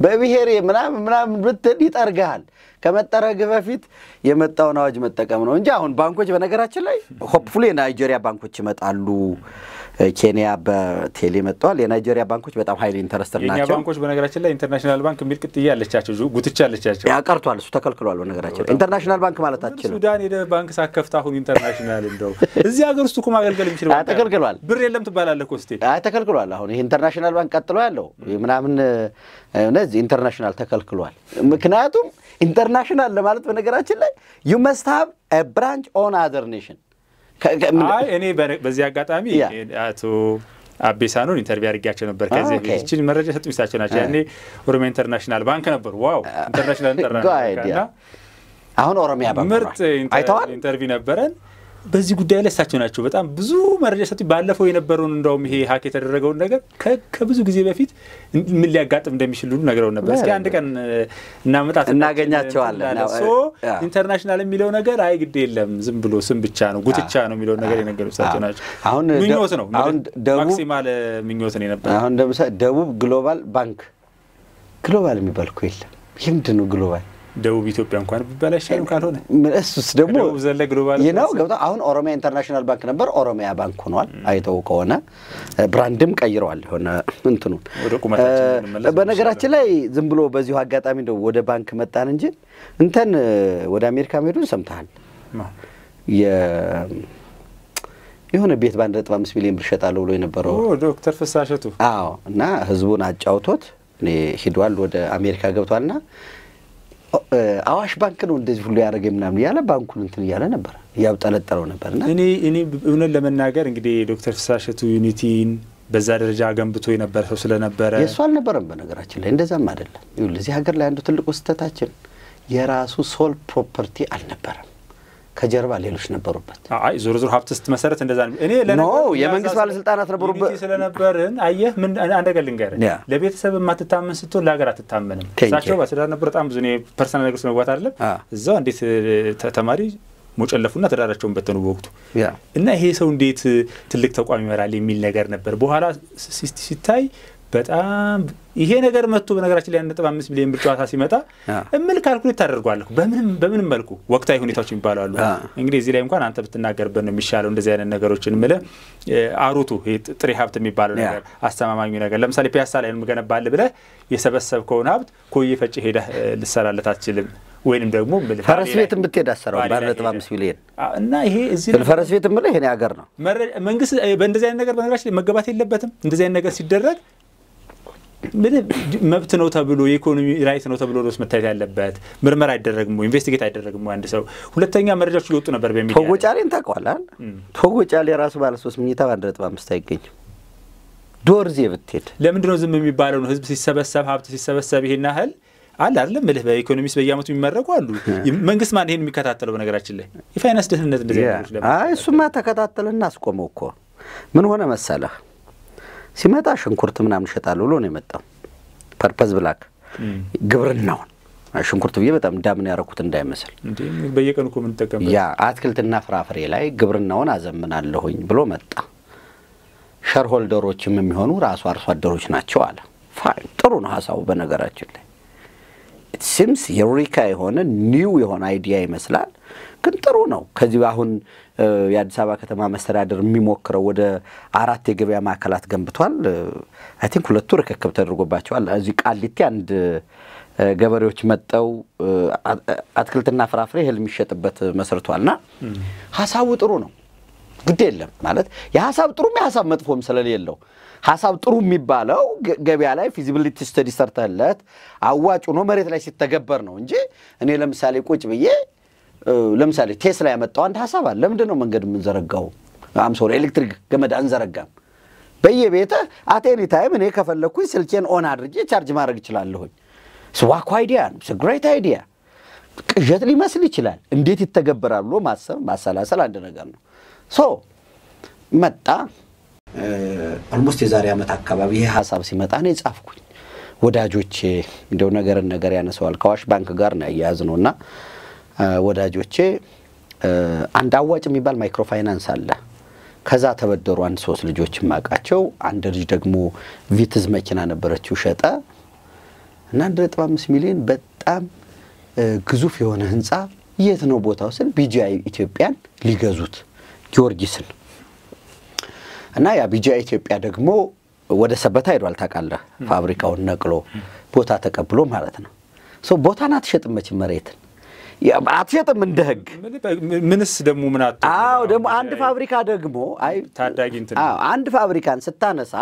በብሔር ምናምን ምናምን ብትል ይጠርግሃል። ከመጠረግ በፊት የመጣውን አዋጅ መጠቀም ነው እንጂ አሁን ባንኮች፣ በነገራችን ላይ ሆፕፉሊ የናይጄሪያ ባንኮች ይመጣሉ። ኬንያ በቴሌ መጥተዋል። የናይጄሪያ ባንኮች በጣም ሀይል ኢንተረስተር ናቸው። የእኛ ባንኮች በነገራችን ላይ ኢንተርናሽናል ባንክ የሚል ቅጥያ አለቻቸው፣ ጉትቻ አለቻቸው። ያቀርቷል እሱ ተከልክሏል። በነገራችን ላይ ኢንተርናሽናል ባንክ ማለት አትችልም። ሱዳን ሄደ ባንክ ሳከፍት አሁን ኢንተርናሽናል እንደው እዚህ ሀገር ውስጥ እኮ ማገልገል የሚችል ተከልክሏል። ብር የለም ትባላለህ እኮ አይ ተከልክሏል። አሁን ይህ ኢንተርናሽናል ባንክ ቀጥሎ ያለው ምናምን እነዚህ ኢንተርናሽናል ተከልክሏል። ምክንያቱም ኢንተርናሽናል ለማለት በነገራችን ላይ ዩ መስት ሃቭ ብራንች ኦን አዘር ኔሽን እኔ በዚህ አጋጣሚ አቶ አቤሳኑን ኢንተርቪ አድርጌያቸው ነበር። ከዚህ ችን መረጃ ሰጡ ሚስታቸው ናቸው። ያኔ ኦሮሚያ ኢንተርናሽናል ባንክ ነበሩ። ዋው ኢንተርናሽናል ጠራ አሁን ኦሮሚያ ባንክ ምርጥ ኢንተርቪ ነበረን። በዚህ ጉዳይ ላይ እሳቸው ናቸው በጣም ብዙ መረጃ ሰጡ። ባለፈው የነበረውን እንደውም ይሄ ሀክ የተደረገውን ነገር ከብዙ ጊዜ በፊት ምን ሊያጋጥም እንደሚችል ሁሉ ነግረው ነበር። እስኪ አንድ ቀን እናመጣት እናገኛቸዋለን። ኢንተርናሽናል የሚለው ነገር አይ ግድ የለም ዝም ብሎ ስም ብቻ ነው ጉትቻ ነው የሚለው ነገር የነገሩ እሳቸው ናቸው። አሁን ምኞት ነው ማክሲማል ምኞት ነው የነበረ። አሁን ደቡብ ግሎባል ባንክ ግሎባል የሚባል እኮ የለም። ይህ ምንድን ነው ግሎባል ደቡብ ኢትዮጵያ እንኳን ቢባል አይሻልም? ካልሆነ እሱስ ደግሞ ዘለግ ነው ገብቶ አሁን ኦሮሚያ ኢንተርናሽናል ባንክ ነበር፣ ኦሮሚያ ባንክ ሆኗል። አይተው ከሆነ ብራንድም ቀይረዋል የሆነ እንትኑን። በነገራችን ላይ ዝም ብሎ በዚሁ አጋጣሚ እንደው ወደ ባንክ መጣን እንጂ እንተን ወደ አሜሪካ መሄዱን ሰምተሃል? የሆነ ቤት በአንድ ነጥብ አምስት ሚሊዮን ብር ሸጣለሁ ብሎ የነበረው ዶክተር ፍሳሸቱ አዎ እና ህዝቡን አጫውቶት ሂዷል ወደ አሜሪካ ገብቷልና አዋሽ ባንክ ነው እንደዚህ ሁሉ ያደረገ ምናምን እያለ ባንኩን እንትን እያለ ነበር እያብጠለጠለው ነበር። ና እኔ እኔ እውነት ለመናገር እንግዲህ ዶክተር ፍሳሸቱ ዩኒቲን በዛ ደረጃ ገንብቶ የነበረ ሰው ስለነበረ የእሱ አልነበረም። በነገራችን ላይ እንደዛም አይደለም። እዚህ ሀገር ላይ አንዱ ትልቁ ስህተታችን የራሱ ሶል ፕሮፐርቲ አልነበረም። ከጀርባ ሌሎች ነበሩበት። አይ ዞሮ ዞሮ ሀብት ስት መሰረት እንደዛ እኔ ለኖ የመንግስት ባለስልጣናት ነበሩበት ስለነበርን አየህ፣ ምን አንድ ነገር ልንገርህ፣ ለቤተሰብ የማትታመን ስትሆን ለሀገር አትታመንም። እሳቸው ባለስልጣናት ነበር በጣም ብዙ ፐርሰናል ነገር መግባት አይደለም። እዛው እንዴት ተማሪ ሞጨለፉና ትዳራቸውን በተኑ በወቅቱ እና ይሄ ሰው እንዴት ትልቅ ተቋም ይመራል የሚል ነገር ነበር። በኋላ ሲታይ በጣም ይሄ ነገር መጥቶ በነገራችን ላይ አንድ ነጥብ አምስት ሚሊዮን ብር ጨዋታ ሲመጣ እምል ካልኩሌት ታደርጓለሁ። በምንም መልኩ ወቅታዊ ሁኔታዎች የሚባሉ አሉ። እንግዲህ እዚህ ላይ እንኳን አንተ ብትናገርበት ነው የሚሻለው። እንደዚህ አይነት ነገሮችን ምለ አሩቱ ጥሬ ሀብት የሚባለው ነገር አስተማማኙ ነገር ለምሳሌ ፒያሳ ላይ ምገነባል ብለህ የሰበሰብከውን ሀብት ኮይ ፈጭ ሄደ ልሰራለት አትችልም። ወይንም ደግሞ ፈረስ ቤት ብትሄድ አሰራው ባለ ነጥብ አምስት ሚሊዮን እና ይሄ እዚህ ፈረስ ቤት ብለ ይሄን ሀገር ነው መንግስት በእንደዚህ አይነት ነገር በነገራችን ላይ መገባት የለበትም። እንደዚህ አይነት ነገር ሲደረግ መብት ነው ተብሎ የኢኮኖሚ ራይት ነው ተብሎ ስ መታየት ያለበት ምርመራ አይደረግም ወይ ኢንቨስቲጌት አይደረግም ወይ አንድ ሰው ሁለተኛ መረጃዎች ሊወጡ ነበር በሚል ቶጎጫሌን ታቋላል ቶጎጫሌ ራሱ ባለ ሶስት መኝታ በአንድ ነጥብ አምስት አይገኝም ዶርዜ ብትሄድ ለምንድን ነው ዝም የሚባለው ነው ህዝብ ሲሰበሰብ ሀብት ሲሰበሰብ ይሄን ያህል አለ አይደለም ምልህ በኢኮኖሚስ በየአመቱ የሚመረቁ አሉ መንግስት ማን ይሄን የሚከታተለው በነገራችን ላይ የፋይናንስ ደህንነት እንደዚህ አይ እሱማ ተከታተልና አስቆመው እኮ ምን ሆነ መሰለህ ሲመጣ ሽንኩርት ምናምን ይሸጣል ብሎ ነው የመጣው። ፐርፐዝ ብላክ ግብርናውን ሽንኩርት ብዬ በጣም ዳምን ያረኩት እንዳይመስል በየቀኑ እኮ ያ አትክልትና ፍራፍሬ ላይ ግብርናውን አዘምናለሁኝ ብሎ መጣ። ሸርሆልደሮችም የሚሆኑ ራሱ አርሶ አደሮች ናቸው አለ። ፋይን ጥሩ ነው ሀሳቡ። በነገራችን ላይ ሲምስ የሪካ የሆነ ኒው የሆነ አይዲያ ይመስላል፣ ግን ጥሩ ነው። ከዚህ አሁን የአዲስ አበባ ከተማ መስተዳደር የሚሞክረው ወደ አራት የገበያ ማዕከላት ገንብቷል። አይ ቲንክ ሁለቱ ርክክብ ተደርጎባቸዋል። እዚህ ቃሊቲ አንድ ገበሬዎች መጠው አትክልትና ፍራፍሬ እህል የሚሸጥበት መስርቷልና ሀሳቡ ጥሩ ነው። ግድ የለም ማለት የሀሳብ ጥሩም የሀሳብ መጥፎም ስለሌለው ሀሳብ ጥሩ የሚባለው ገበያ ላይ ፊዚቢሊቲ ስተዲ ሰርተለት አዋጭ ሆኖ መሬት ላይ ሲተገበር ነው እንጂ እኔ ለምሳሌ ቁጭ ብዬ ለምሳሌ ቴስላ ያመጣው አንድ ሀሳብ አለ። ለምንድን ነው መንገድ የምንዘረጋው? አምሶር ኤሌክትሪክ ገመድ አንዘረጋም። በየቤተ አቴኒ ታይም እኔ ከፈለግኩኝ ስልኬን ኦን አድርጌ ቻርጅ ማድረግ እችላለሁኝ። ስዋኩ አይዲያ ነው፣ ግሬት አይዲያ። ቅዠት ሊመስል ይችላል። እንዴት ይተገበራል ብሎ ማሰብ ማሰላሰል አንድ ነገር ነው። ሶ መጣ። ኦልሞስት የዛሬ ዓመት አካባቢ ይህ ሀሳብ ሲመጣ ነው የጻፍኩኝ። ወዳጆቼ እንደው ነገርን ነገር ያነሰዋል ከዋሽ ባንክ ጋር ነው ያያዝ ነው እና ወዳጆቼ አንድ አዋጭ የሚባል ማይክሮፋይናንስ አለ። ከዛ ተበደሩ አንድ ሶስት ልጆች ማቃቸው። አንድ ልጅ ደግሞ ቪትዝ መኪና ነበረችው ሸጠ እና አንድ ነጥብ አምስት ሚሊዮን በጣም ግዙፍ የሆነ ህንፃ የት ነው ቦታው ስል ቢጂአይ ኢትዮጵያን ሊገዙት ጊዮርጊስን እና ያ ቢጂአይ ኢትዮጵያ ደግሞ ወደ ሰበታ ሄዷል። ታውቃለህ፣ ፋብሪካውን ነቅሎ ቦታ ተቀብሎ ማለት ነው። ቦታ ናት ሸጥመች መሬትን አትሸጥም እንደ ህግ። ምንስ ደግሞ ምን አዎ ደግሞ አንድ ፋብሪካ ደግሞ ታዳጊ አንድ ፋብሪካን ስታነሳ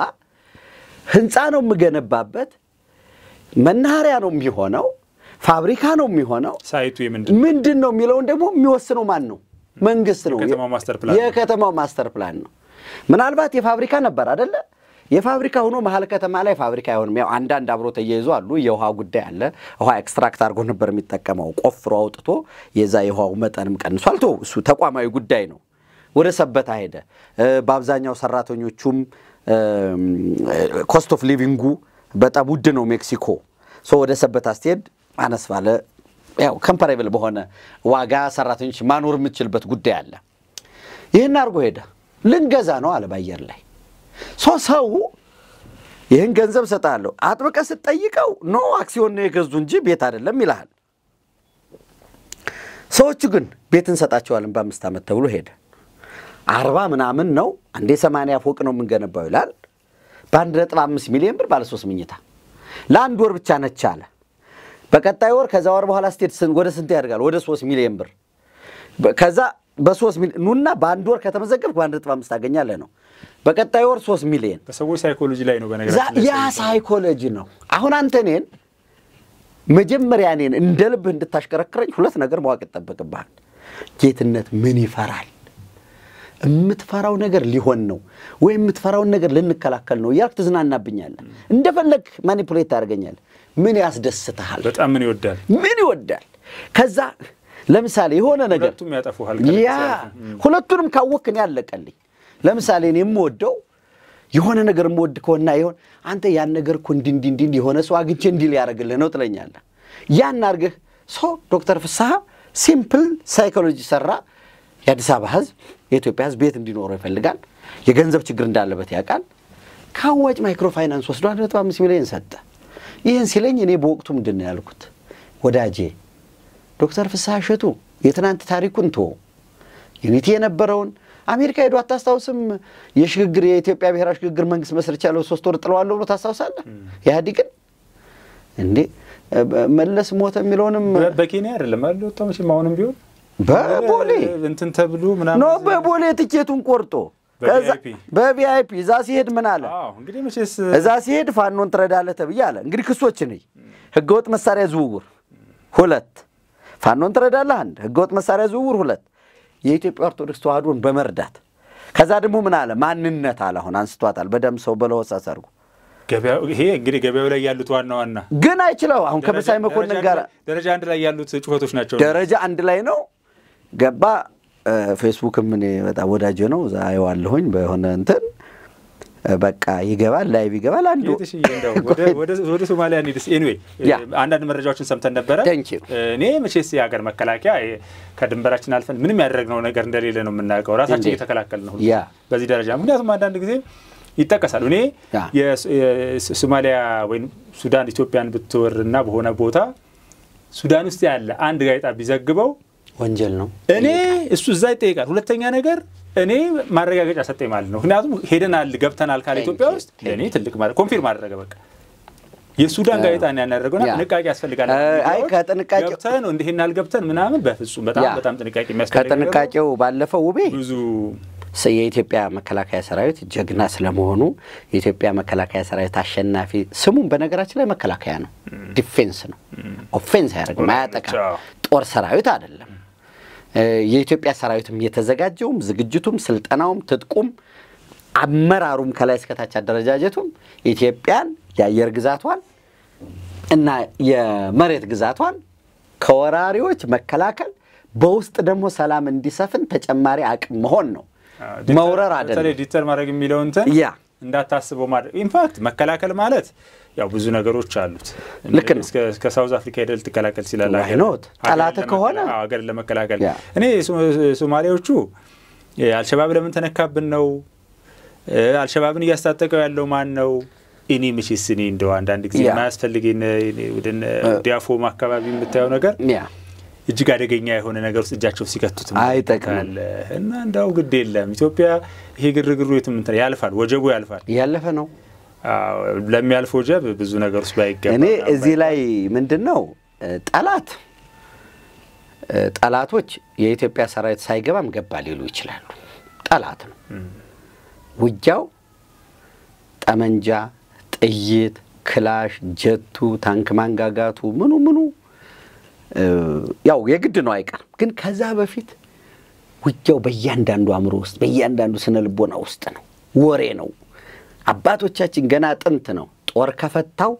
ህንፃ ነው የምገነባበት፣ መናኸሪያ ነው የሚሆነው፣ ፋብሪካ ነው የሚሆነው፣ ሳይቱ ምንድን ነው የሚለውን ደግሞ የሚወስነው ማን ነው? መንግስት ነው። የከተማው ማስተር ፕላን ነው። ምናልባት የፋብሪካ ነበር አደለ የፋብሪካ ሆኖ መሀል ከተማ ላይ ፋብሪካ አይሆንም። ያው አንዳንድ አብሮ ተያይዞ አሉ። የውሃ ጉዳይ አለ። ውሃ ኤክስትራክት አድርጎ ነበር የሚጠቀመው ቆፍሮ አውጥቶ፣ የዛ የውሃው መጠንም ቀንሷል። ቶ እሱ ተቋማዊ ጉዳይ ነው። ወደ ሰበታ ሄደ። በአብዛኛው ሰራተኞቹም ኮስት ኦፍ ሊቪንጉ በጣም ውድ ነው ሜክሲኮ። ሶ ወደ ሰበታ ስትሄድ አነስ ባለ ያው ከምፓሬብል በሆነ ዋጋ ሰራተኞች ማኖር የምትችልበት ጉዳይ አለ። ይህን አድርጎ ሄደ። ልንገዛ ነው አለ በአየር ላይ ሶ ሰው ይህን ገንዘብ ሰጣለሁ አጥብቀ ስትጠይቀው ኖ አክሲዮን ነው የገዙ እንጂ ቤት አይደለም ይልሃል። ሰዎቹ ግን ቤት እንሰጣቸዋለን በአምስት ዓመት ተብሎ ሄደ። አርባ ምናምን ነው አንዴ ሰማንያ ፎቅ ነው የምንገነባው ይላል። በአንድ ነጥብ አምስት ሚሊዮን ብር ባለሶስት ምኝታ ለአንድ ወር ብቻ ነች አለ። በቀጣይ ወር ከዛ ወር በኋላ ስቴት ወደ ስንት ያደርጋል? ወደ ሶስት ሚሊዮን ብር ከዛ በሶስት ሚሊዮን ኑና በአንድ ወር ከተመዘገብክ በአንድ ነጥብ አምስት ታገኛለህ ነው። በቀጣይ ወር ሶስት ሚሊዮን በሰዎች ሳይኮሎጂ ላይ ነው። በነገራችን ያ ሳይኮሎጂ ነው። አሁን አንተ እኔን መጀመሪያ እኔን እንደ ልብህ እንድታሽከረክረኝ ሁለት ነገር ማወቅ ይጠበቅብሃል። ጌትነት ምን ይፈራል? የምትፈራው ነገር ሊሆን ነው ወይ የምትፈራውን ነገር ልንከላከል ነው እያልክ ትዝናናብኛለ እንደፈለግ ማኒፑሌት ታደርገኛለህ። ምን ያስደስትሃል? በጣም ምን ይወዳል? ምን ይወዳል? ከዛ ለምሳሌ የሆነ ነገር ሁለቱም ያጠፉሃል። ያ ሁለቱንም ካወቅን ያለቀልኝ ለምሳሌ እኔ የምወደው የሆነ ነገር የምወድ ከሆና ይሆን አንተ ያን ነገር እኮ እንዲህ የሆነ ሰው አግኝቼ እንዲል ሊያደርግልህ ነው ትለኛለ። ያን አድርገህ ሶ ዶክተር ፍስሐ ሲምፕል ሳይኮሎጂ ሰራ። የአዲስ አበባ ህዝብ የኢትዮጵያ ህዝብ ቤት እንዲኖረው ይፈልጋል። የገንዘብ ችግር እንዳለበት ያውቃል። ከአዋጭ ማይክሮ ፋይናንስ ወስዶ አምስት ሚሊዮን ሰጠ። ይህን ሲለኝ እኔ በወቅቱ ምንድን ነው ያልኩት? ወዳጄ ዶክተር ፍስሐ እሸቱ የትናንት ታሪኩን ቶ ዩኒቲ የነበረውን አሜሪካ ሄዶ አታስታውስም? የሽግግር የኢትዮጵያ ብሔራዊ ሽግግር መንግስት መስርቻለሁ ሶስት ወር ጥለዋለሁ ብሎ ታስታውሳለህ? ኢህአዲግን እንዴ መለስ ሞተ የሚለውንም በኬንያ አይደለም አይደል ወጣ መቼም አሁንም ቢሆን በቦሌ እንትን ተብሎ ምናምን ኖ በቦሌ ትኬቱን ቆርጦ በቪአይፒ እዛ ሲሄድ ምን አለ? እዛ ሲሄድ ፋኖን ትረዳለህ ተብዬ አለ። እንግዲህ ክሶች እይ። ህገወጥ መሳሪያ ዝውውር ሁለት ፋኖን ትረዳለህ አንድ፣ ህገወጥ መሳሪያ ዝውውር ሁለት የኢትዮጵያ ኦርቶዶክስ ተዋህዶን በመርዳት ከዛ ደግሞ ምን አለ ማንነት አለ አሁን አንስቷታል። በደም ሰው በለሆሳ ሰርጉ ይሄ እንግዲህ ገበያው ላይ ያሉት ዋና ዋና ግን አይችለው አሁን ከመሳይ መኮንን ጋር ደረጃ አንድ ላይ ያሉት ጩኸቶች ናቸው። ደረጃ አንድ ላይ ነው ገባ ፌስቡክም እኔ በጣም ወዳጅ ነው እዛ አየዋለሁኝ በሆነ እንትን በቃ ይገባል፣ ላይ ይገባል። አንዱ ወደ ሶማሊያ ኒድስ ኤኒዌይ አንዳንድ መረጃዎችን ሰምተን ነበረ። እኔ መቼስ የሀገር መከላከያ ከድንበራችን አልፈን ምንም ያደረግነው ነገር እንደሌለ ነው የምናውቀው። ራሳችን እየተከላከል ነው በዚህ ደረጃ። ምክንያቱም አንዳንድ ጊዜ ይጠቀሳል። እኔ የሶማሊያ ወይም ሱዳን ኢትዮጵያን ብትወርና በሆነ ቦታ ሱዳን ውስጥ ያለ አንድ ጋዜጣ ቢዘግበው ወንጀል ነው። እኔ እሱ እዛ ይጠይቃል። ሁለተኛ ነገር እኔ ማረጋገጫ ሰጠኝ ማለት ነው። ምክንያቱም ሄደናል ገብተናል ካለ ኢትዮጵያ ውስጥ ለእኔ ትልቅ ኮንፊርም አደረገ በቃ የሱዳን ጋዜጣ ነው ያናደረገው። ጥንቃቄ ያስፈልጋል። አይ ከጥንቃቄ ገብተን እንዲህን ያልገብተን ምናምን በፍጹም በጣም በጣም ጥንቃቄ የሚያስፈልግ ከጥንቃቄው ባለፈው ውቤ ብዙ የኢትዮጵያ መከላከያ ሰራዊት ጀግና ስለመሆኑ የኢትዮጵያ መከላከያ ሰራዊት አሸናፊ ስሙም በነገራችን ላይ መከላከያ ነው፣ ዲፌንስ ነው። ኦፌንስ አያደርግም፣ አያጠቃም። ጦር ሰራዊት አይደለም። የኢትዮጵያ ሰራዊትም የተዘጋጀውም ዝግጅቱም ስልጠናውም ትጥቁም አመራሩም ከላይ እስከታች አደረጃጀቱም ኢትዮጵያን የአየር ግዛቷን እና የመሬት ግዛቷን ከወራሪዎች መከላከል በውስጥ ደግሞ ሰላም እንዲሰፍን ተጨማሪ አቅም መሆን ነው። መውረር አይደለም። ዲተር ማድረግ የሚለውንትን እንዳታስበው ማድረግ ኢንፋክት መከላከል ማለት ያው ብዙ ነገሮች አሉት። ልክ ነው። እስከ ሳውዝ አፍሪካ ሄደህ ልትቀላቀል ትችላለህ። ኖት ጠላት ከሆነ ሀገር ለመከላከል እኔ ሶማሌዎቹ አልሸባብ ለምን ተነካብን ነው አልሸባብን እያስታጠቀው ያለው ማን ነው? ኢኒ መቼስ እኔ እንደው አንዳንድ ጊዜ የማያስፈልግ ወደ ዲያፎም አካባቢ የምታየው ነገር እጅግ አደገኛ የሆነ ነገር ውስጥ እጃቸው ሲከቱት አይጠቅምም። እና እንዳው ግድ የለም ኢትዮጵያ ይሄ ግርግሩ የትምንት ያልፋል፣ ወጀቡ ያልፋል፣ ያለፈ ነው። ለሚያልፈው ጀብ ብዙ ነገር ውስጥ ባይገባ እኔ እዚህ ላይ ምንድን ነው ጠላት ጠላቶች የኢትዮጵያ ሰራዊት ሳይገባም ገባ ሊሉ ይችላሉ። ጠላት ነው ውጊያው። ጠመንጃ፣ ጥይት፣ ክላሽ፣ ጀቱ፣ ታንክ ማንጋጋቱ ምኑ ምኑ ያው የግድ ነው አይቀርም። ግን ከዛ በፊት ውጊያው በእያንዳንዱ አእምሮ ውስጥ በእያንዳንዱ ስነ ልቦና ውስጥ ነው፣ ወሬ ነው። አባቶቻችን ገና ጥንት ነው ጦር ከፈታው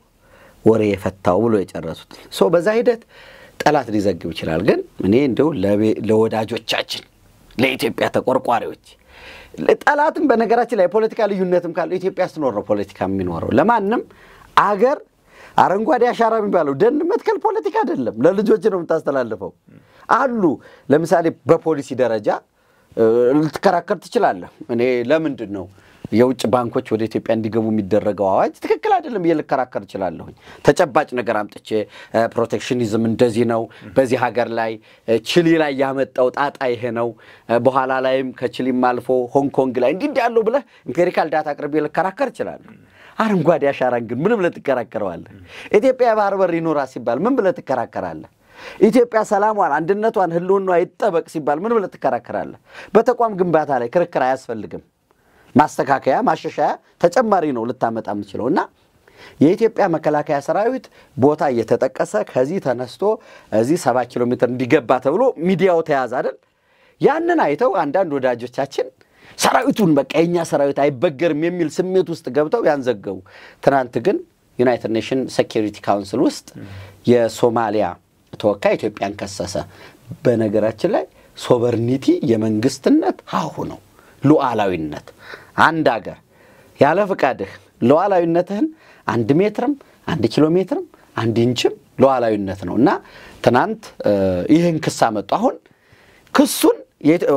ወሬ የፈታው ብሎ የጨረሱት ሶ በዛ ሂደት ጠላት ሊዘግብ ይችላል። ግን እኔ እንዲሁ ለወዳጆቻችን ለኢትዮጵያ ተቆርቋሪዎች ጠላትም በነገራችን ላይ የፖለቲካ ልዩነትም ካለ ኢትዮጵያ ስትኖር ነው ፖለቲካ የሚኖረው። ለማንም አገር አረንጓዴ አሻራ የሚባለው ደን መትከል ፖለቲካ አይደለም፣ ለልጆች ነው የምታስተላልፈው። አሉ ለምሳሌ በፖሊሲ ደረጃ ልትከራከር ትችላለህ። እኔ ለምንድን ነው የውጭ ባንኮች ወደ ኢትዮጵያ እንዲገቡ የሚደረገው አዋጅ ትክክል አይደለም ብዬ ልከራከር እችላለሁኝ። ተጨባጭ ነገር አምጥቼ ፕሮቴክሽኒዝም እንደዚህ ነው፣ በዚህ ሀገር ላይ ቺሊ ላይ ያመጣው ጣጣ ይሄ ነው፣ በኋላ ላይም ከቺሊም አልፎ ሆንኮንግ ላይ እንዲህ ያለው ብለህ ኢምፔሪካል ዳታ አቅርቤ ልከራከር እችላለሁ። አረንጓዴ አሻራን ግን ምን ብለህ ትከራከረዋለህ? ኢትዮጵያ የባህር በር ሲባል ምን ብለህ ትከራከራለህ? ኢትዮጵያ ሰላሟን፣ አንድነቷን፣ ህልውኗ ይጠበቅ ሲባል ምን ብለህ ትከራከራለህ? በተቋም ግንባታ ላይ ክርክር አያስፈልግም። ማስተካከያ ማሻሻያ ተጨማሪ ነው ልታመጣ የምችለው እና የኢትዮጵያ መከላከያ ሰራዊት ቦታ እየተጠቀሰ ከዚህ ተነስቶ እዚህ ሰባ ኪሎ ሜትር እንዲገባ ተብሎ ሚዲያው ተያዝ አይደል? ያንን አይተው አንዳንድ ወዳጆቻችን ሰራዊቱን በቃ የኛ ሰራዊት አይበገርም የሚል ስሜት ውስጥ ገብተው ያንዘገቡ። ትናንት ግን ዩናይትድ ኔሽን ሴኪሪቲ ካውንስል ውስጥ የሶማሊያ ተወካይ ኢትዮጵያን ከሰሰ። በነገራችን ላይ ሶቨርኒቲ የመንግስትነት ሀሁ ነው። ሉዓላዊነት አንድ አገር ያለ ፍቃድህ ሉዓላዊነትህን አንድ ሜትርም አንድ ኪሎ ሜትርም አንድ ኢንችም ሉዓላዊነት ነው እና ትናንት ይህን ክስ አመጡ። አሁን ክሱን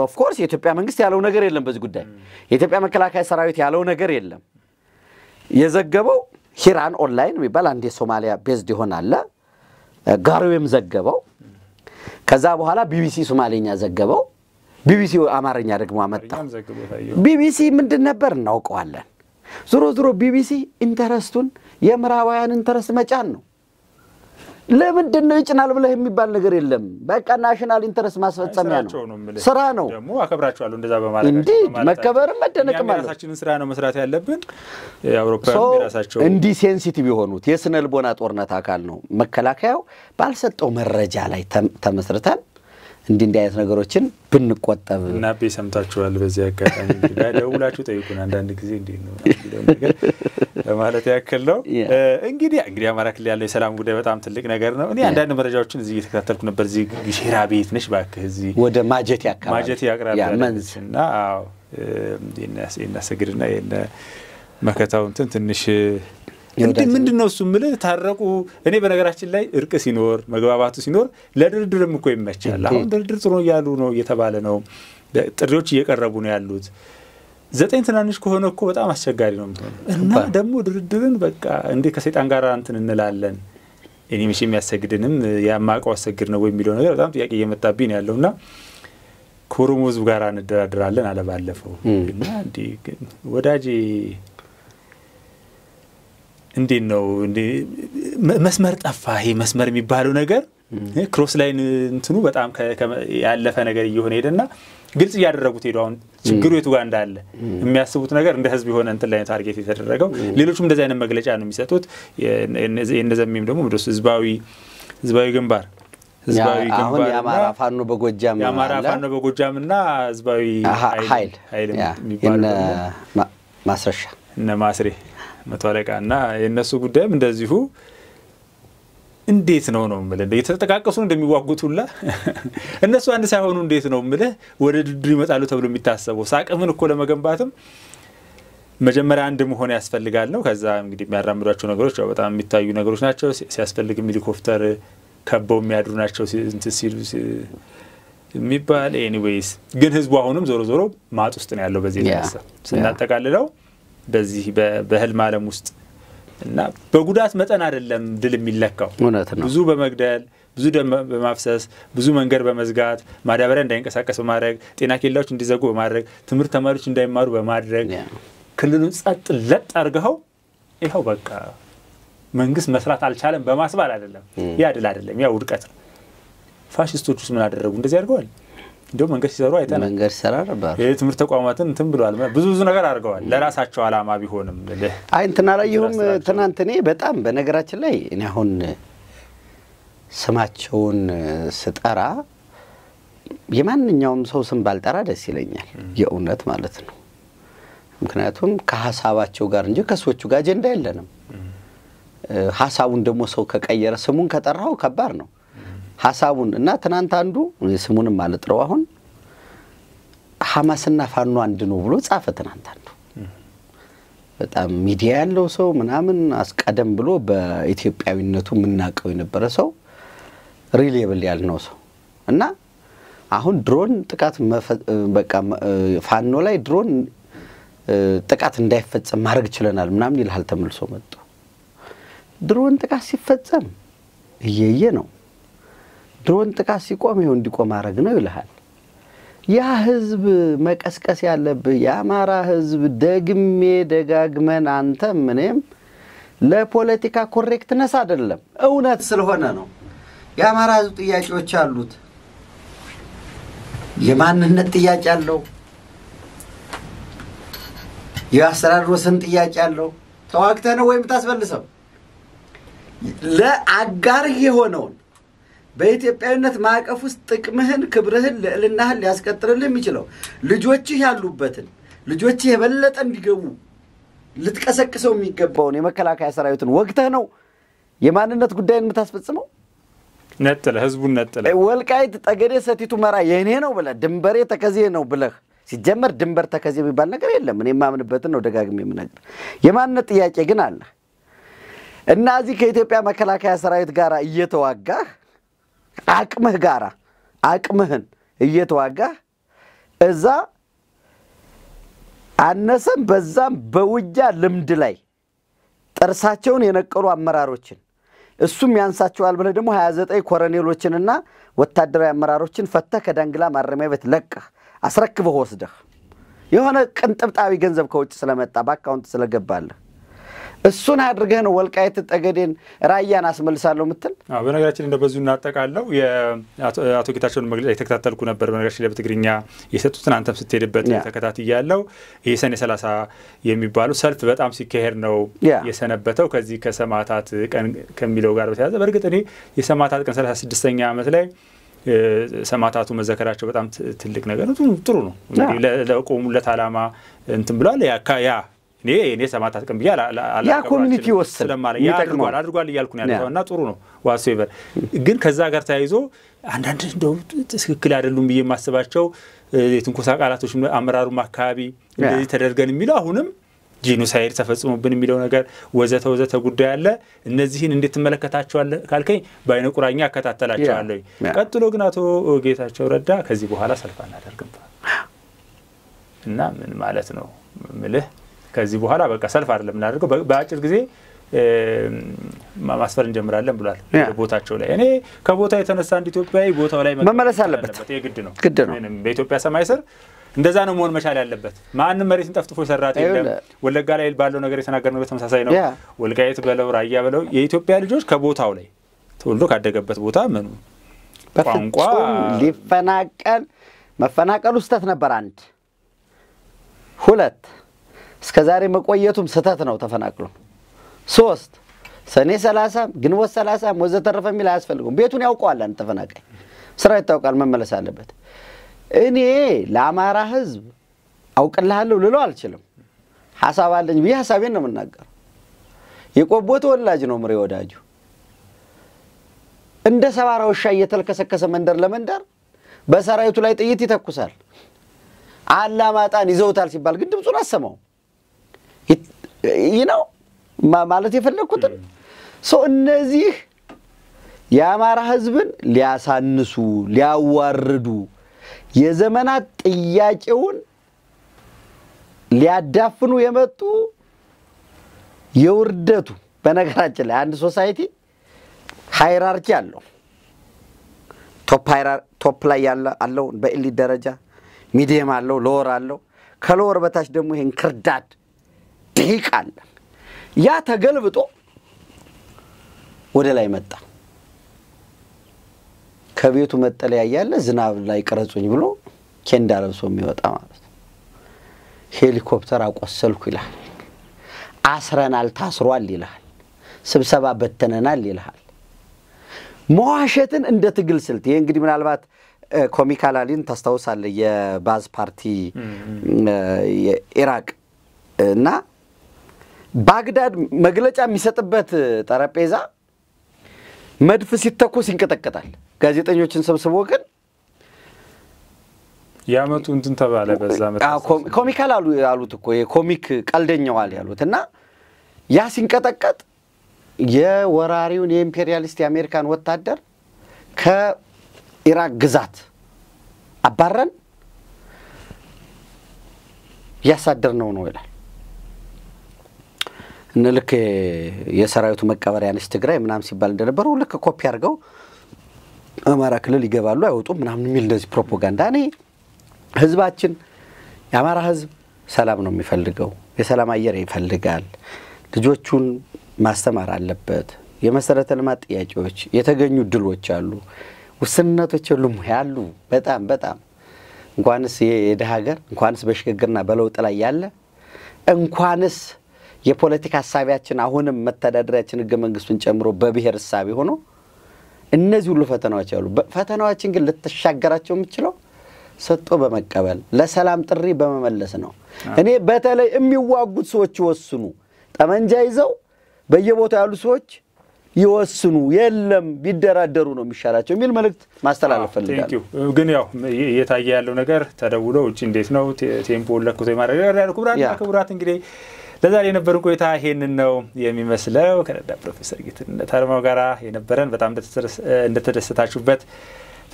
ኦፍኮርስ የኢትዮጵያ መንግስት ያለው ነገር የለም በዚህ ጉዳይ የኢትዮጵያ መከላከያ ሰራዊት ያለው ነገር የለም። የዘገበው ሂራን ኦንላይን የሚባል አንድ የሶማሊያ ቤዝድ ይሆን አለ ዘገበው። ከዛ በኋላ ቢቢሲ ሶማሌኛ ዘገበው። ቢቢሲ አማርኛ ደግሞ አመጣ። ቢቢሲ ምንድን ነበር እናውቀዋለን። ዞሮ ዞሮ ቢቢሲ ኢንተረስቱን የምዕራባውያን ኢንተረስት መጫን ነው። ለምንድን ነው ይጭናል ብለህ የሚባል ነገር የለም። በቃ ናሽናል ኢንተረስት ማስፈጸሚያ ነው፣ ስራ ነው። ደግሞ አከብራቸዋለሁ እንደዛ በማለት እንዲህ መከበርም መደነቅም አለ። የራሳችንን ስራ ነው መስራት ያለብን። የራሳቸው እንዲህ ሴንሲቲቭ የሆኑት የስነ ልቦና ጦርነት አካል ነው። መከላከያው ባልሰጠው መረጃ ላይ ተመስርተን እንዲህ እንዲህ አይነት ነገሮችን ብንቆጠብ እና ሰምታችኋል። በዚህ አጋጣሚ ደውላችሁ ጠይቁን። አንዳንድ ጊዜ እንዲ ነው ማለት ያክል ነው። እንግዲህ እንግዲህ አማራ ክልል ያለው የሰላም ጉዳይ በጣም ትልቅ ነገር ነው። እኔ አንዳንድ መረጃዎችን እዚህ እየተከታተልኩ ነበር። እዚህ ሼራ ቤት ነሽ እባክህ፣ እዚህ ወደ ማጀት አካባቢ ማጀቴ አቅራቢያ መንዝ እና የእነ ሰግድና የእነ መከታው ትንሽ ምንድን ነው እሱ ምልህ ታረቁ። እኔ በነገራችን ላይ እርቅ ሲኖር መግባባቱ ሲኖር ለድርድርም እኮ ይመቻል። አሁን ድርድር ጥሩ እያሉ ነው እየተባለ ነው፣ ጥሪዎች እየቀረቡ ነው ያሉት። ዘጠኝ ትናንሽ ከሆነ እኮ በጣም አስቸጋሪ ነው እና ደግሞ ድርድርን በቃ እንዴ ከሰይጣን ጋር እንትን እንላለን። እኔ ምሽ የሚያሰግድንም የማቀው አሰግድ ነው ወይ የሚለው ነገር በጣም ጥያቄ እየመጣብኝ ነው ያለው እና ከኦሮሞ ህዝብ ጋር እንደራደራለን አለባለፈው እና እንዲህ ወዳጄ እንዴት ነው መስመር ጠፋ። ይሄ መስመር የሚባለው ነገር ክሮስ ላይን እንትኑ በጣም ያለፈ ነገር እየሆነ ሄደና ግልጽ እያደረጉት ሄዱ። አሁን ችግሩ የቱ ጋር እንዳለ የሚያስቡት ነገር እንደ ህዝብ የሆነ እንትን ላይ ታርጌት የተደረገው። ሌሎቹም እንደዚህ አይነት መግለጫ ነው የሚሰጡት። የነዘሚም ደግሞ ወደ ህዝባዊ ህዝባዊ ግንባር ህዝባዊ ግንባር የአማራ ፋኖ በጎጃም የአማራ ፋኖ በጎጃም እና ህዝባዊ ኃይል ማስረሻ እነ ማስሬ መቶ አለቃ እና የእነሱ ጉዳይም እንደዚሁ እንዴት ነው ነው የምልህ የተጠቃቀሱ እንደሚዋጉት ሁላ እነሱ አንድ ሳይሆኑ እንዴት ነው የምልህ ወደ ድርድር ይመጣሉ ተብሎ የሚታሰበው ሳቅምን እኮ ለመገንባትም መጀመሪያ አንድ መሆን ያስፈልጋል ነው። ከዛ እንግዲህ የሚያራምዷቸው ነገሮች በጣም የሚታዩ ነገሮች ናቸው። ሲያስፈልግም ሄሊኮፕተር ከበው የሚያድሩ ናቸው ሲሉ የሚባል ኤኒዌይስ፣ ግን ህዝቡ አሁንም ዞሮ ዞሮ ማጥ ውስጥ ነው ያለው። በዚህ ስናጠቃልለው በዚህ በህልም አለም ውስጥ እና በጉዳት መጠን አይደለም ድል የሚለካው ብዙ በመግደል ብዙ ደም በማፍሰስ ብዙ መንገድ በመዝጋት ማዳበሪያ እንዳይንቀሳቀስ በማድረግ ጤና ኬላዎች እንዲዘጉ በማድረግ ትምህርት ተማሪዎች እንዳይማሩ በማድረግ ክልሉን ጸጥ ለጥ አድርገኸው ይኸው በቃ መንግስት መስራት አልቻለም በማስባል አይደለም። ያ ድል አይደለም፣ ያ ውድቀት ነው። ውስጥ ምን አደረጉ? እንደዚህ አድርገዋል። እንዲሁም መንገድ ሲሰሩ አይተናል። መንገድ ሲሰራ ነበር። የትምህርት ተቋማትን እንትን ብለዋል። ብዙ ብዙ ነገር አድርገዋል። ለራሳቸው አላማ ቢሆንም አይ እንትን አላየሁም። ትናንት እኔ በጣም በነገራችን ላይ እኔ አሁን ስማቸውን ስጠራ የማንኛውም ሰው ስም ባልጠራ ደስ ይለኛል፣ የእውነት ማለት ነው። ምክንያቱም ከሀሳባቸው ጋር እንጂ ከሰዎቹ ጋር አጀንዳ የለንም። ሀሳቡን ደግሞ ሰው ከቀየረ ስሙን ከጠራው ከባድ ነው። ሀሳቡን እና ትናንት አንዱ ስሙንም አልጥረው አሁን ሀማስና ፋኖ አንድ ነው ብሎ ጻፈ። ትናንት አንዱ በጣም ሚዲያ ያለው ሰው ምናምን አስቀደም ብሎ በኢትዮጵያዊነቱ የምናውቀው የነበረ ሰው ሪሌብል ያልነው ሰው እና አሁን ድሮን ጥቃት በቃ ፋኖ ላይ ድሮን ጥቃት እንዳይፈጸም ማድረግ ችለናል ምናምን ይልሃል። ተመልሶ መጡ ድሮን ጥቃት ሲፈጸም እየየ ነው ድሮን ጥቃት ሲቆም ይኸው እንዲቆም አረግ ነው ይልሃል። ያ ህዝብ መቀስቀስ ያለብህ የአማራ ህዝብ ደግሜ ደጋግመን አንተም እኔም ለፖለቲካ ኮሬክትነስ አይደለም፣ እውነት ስለሆነ ነው። የአማራ ህዝብ ጥያቄዎች አሉት። የማንነት ጥያቄ አለው። የአስተዳደር ወሰን ጥያቄ አለው። ተዋግተህ ነው ወይም ታስመልሰው ለአጋርህ የሆነውን በኢትዮጵያዊነት ማዕቀፍ ውስጥ ጥቅምህን፣ ክብርህን፣ ልዕልናህን ሊያስቀጥልልህ የሚችለው ልጆችህ ያሉበትን ልጆችህ የበለጠ እንዲገቡ ልትቀሰቅሰው የሚገባውን የመከላከያ ሰራዊትን ወግተህ ነው የማንነት ጉዳይን የምታስፈጽመው። ነጥለ ህዝቡን ነጥለ ወልቃይት ጠገዴ፣ ሰቲቱ መራ የእኔ ነው ብለህ ድንበሬ ተከዜ ነው ብለህ ሲጀመር ድንበር ተከዜ የሚባል ነገር የለም። እኔ የማምንበትን ነው ደጋግሜ የምነግር። የማንነት ጥያቄ ግን አለ እና እዚህ ከኢትዮጵያ መከላከያ ሰራዊት ጋር እየተዋጋህ አቅምህ ጋራ አቅምህን እየተዋጋህ እዛ አነሰም በዛም በውጊያ ልምድ ላይ ጥርሳቸውን የነቀሉ አመራሮችን እሱም ያንሳቸዋል ብለህ ደግሞ 29 ኮረኔሎችንና ወታደራዊ አመራሮችን ፈተህ ከዳንግላ ማረሚያ ቤት ለቀህ አስረክበህ ወስደህ የሆነ ቅንጥብጣቢ ገንዘብ ከውጭ ስለመጣ በአካውንት ስለገባለህ እሱን አድርገህ ነው ወልቃየት ጠገዴን ራያን አስመልሳለሁ ምትል። በነገራችን እንደ በዙ እናጠቃለው የአቶ ጌታቸውን መግለጫ የተከታተልኩ ነበር። በነገራችን ላይ በትግርኛ የሰጡትን አንተም ስትሄድበት ተከታትያለው። ይህ ሰኔ ሰላሳ የሚባለው ሰልፍ በጣም ሲካሄድ ነው የሰነበተው ከዚህ ከሰማዕታት ቀን ከሚለው ጋር በተያያዘ በእርግጥ እኔ የሰማዕታት ቀን ሰላሳ ስድስተኛ ዓመት ላይ ሰማዕታቱ መዘከራቸው በጣም ትልቅ ነገር ነው። ጥሩ ነው። ለቆሙለት አላማ እንትን ብሏል ያ እኔ እኔ ሰባት ብዬ ያ ኮሚኒቲ አድርጓል እያልኩ ጥሩ ነው ግን ከዛ ጋር ተያይዞ አንዳንድ እንደው ትክክል አይደሉም ብዬ የማስባቸው የትንኮሳ ቃላቶች አካባቢ እንደዚህ ተደርገን የሚለው አሁንም ጂኖሳይድ ተፈጽሞብን የሚለው ነገር ወዘተ ወዘተ ጉዳይ አለ። እነዚህን እንዴት ትመለከታቸዋለህ ካልከኝ በአይነ ቁራኛ አከታተላቸዋለሁ። ቀጥሎ ግን አቶ ጌታቸው ረዳ ከዚህ በኋላ ሰልፍ አናደርግም እና ምን ማለት ነው ምልህ ከዚህ በኋላ በቃ ሰልፍ አይደለም የምናደርገው፣ በአጭር ጊዜ ማስፈር እንጀምራለን ብሏል። ቦታቸው ላይ እኔ ከቦታ የተነሳ አንድ ኢትዮጵያዊ ቦታው ላይ መመለስ አለበት። ግድ ነው ግድ ነው። በኢትዮጵያ ሰማይ ስር እንደዛ ነው መሆን መቻል ያለበት። ማንም መሬትን ጠፍጥፎ የሰራት የለም። ወለጋ ላይ ባለው ነገር የተናገር ነው ተመሳሳይ ነው። ወልጋየት በለው ራያ በለው የኢትዮጵያ ልጆች ከቦታው ላይ ተወልዶ ካደገበት ቦታ ምኑ ቋንቋ ሊፈናቀል መፈናቀሉ ስህተት ነበር። አንድ ሁለት እስከ ዛሬ መቆየቱም ስህተት ነው ተፈናቅሎ። ሶስት ሰኔ 30 ግንቦት 30 ወዘተረፈ የሚል አያስፈልጉም። ቤቱን ያውቀዋል አንድ ተፈናቃይ ስራ ይታወቃል፣ መመለስ አለበት። እኔ ለአማራ ህዝብ አውቅልሃለሁ ልለው አልችልም። ሀሳብ አለኝ ብዬ ሀሳቤን ነው የምናገረው። የቆቦ ተወላጅ ነው ምሬ ወዳጁ። እንደ ሰባራ ውሻ እየተልከሰከሰ መንደር ለመንደር በሰራዊቱ ላይ ጥይት ይተኩሳል። አላማጣን ይዘውታል ሲባል ግን ድምፁን አሰማው። ይህ ነው ማለት የፈለግኩትን ሰው እነዚህ የአማራ ህዝብን ሊያሳንሱ ሊያዋርዱ የዘመናት ጥያቄውን ሊያዳፍኑ የመጡ የውርደቱ በነገራችን ላይ አንድ ሶሳይቲ ሃይራርኪ አለው። ቶፕ ላይ አለው፣ በኤሊት ደረጃ ሚዲየም አለው፣ ሎወር አለው። ከሎወር በታች ደግሞ ይሄን ክርዳድ ድሂቃል። ያ ተገልብጦ ወደ ላይ መጣ። ከቤቱ መጠለያ እያለ ዝናብ ላይ ቅረጹኝ ብሎ ኬንዳ ለብሶ የሚወጣ ማለት ነው። ሄሊኮፕተር አቆሰልኩ ይልሃል። አስረናል፣ ታስሯል ይልሃል። ስብሰባ በተነናል ይልሃል። መዋሸትን እንደ ትግል ስልት ይህ እንግዲህ ምናልባት ኮሚካል አሊን ታስታውሳለህ? የባዝ ፓርቲ የኢራቅ እና ባግዳድ መግለጫ የሚሰጥበት ጠረጴዛ መድፍ ሲተኮስ ይንቀጠቀጣል። ጋዜጠኞችን ሰብስቦ ግን የአመቱ እንትን ተባለ። በዛ ኮሚካል አሉ ያሉት እኮ የኮሚክ ቀልደኛዋል ያሉት እና ያ ሲንቀጠቀጥ የወራሪውን የኢምፔሪያሊስት የአሜሪካን ወታደር ከኢራቅ ግዛት አባረን ያሳደር ነው ነው ይላል። ልክ የሰራዊቱ መቀበሪያ ነች ትግራይ ምናምን ሲባል እንደነበረው ልክ ኮፒ አድርገው አማራ ክልል ይገባሉ አይወጡም ምናምን የሚል እንደዚህ ፕሮፓጋንዳ። እኔ ህዝባችን የአማራ ህዝብ ሰላም ነው የሚፈልገው፣ የሰላም አየር ይፈልጋል። ልጆቹን ማስተማር አለበት። የመሰረተ ልማት ጥያቄዎች፣ የተገኙ ድሎች አሉ፣ ውስንነቶች የሉም ያሉ በጣም በጣም እንኳንስ የድሃ ሀገር እንኳንስ በሽግግርና በለውጥ ላይ ያለ እንኳንስ የፖለቲካ ሀሳቢያችን አሁንም መተዳደሪያችን ህገ መንግስቱን ጨምሮ በብሔር ሀሳቢ ሆኖ እነዚህ ሁሉ ፈተናዎች አሉ። ፈተናዎችን ግን ልትሻገራቸው የምችለው ሰጥቶ በመቀበል ለሰላም ጥሪ በመመለስ ነው። እኔ በተለይ የሚዋጉት ሰዎች ይወስኑ፣ ጠመንጃ ይዘው በየቦታው ያሉ ሰዎች ይወስኑ፣ የለም ቢደራደሩ ነው የሚሻላቸው የሚል መልእክት ማስተላለፍ ፈልጋለሁ። ግን ያው እየታየ ያለው ነገር ተደውሎ እጅ እንዴት ነው ቴምፖ ለኩቶ ማድረግ ክቡራትና ክቡራት እንግዲህ ለዛሬ የነበረን ቆይታ ይሄንን ነው የሚመስለው። ከረዳ ፕሮፌሰር ጌትነት አርማው ጋር የነበረን በጣም እንደተደሰታችሁበት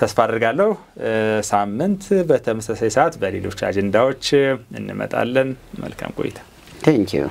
ተስፋ አድርጋለሁ። ሳምንት በተመሳሳይ ሰዓት በሌሎች አጀንዳዎች እንመጣለን። መልካም ቆይታ። ቴንኪዩ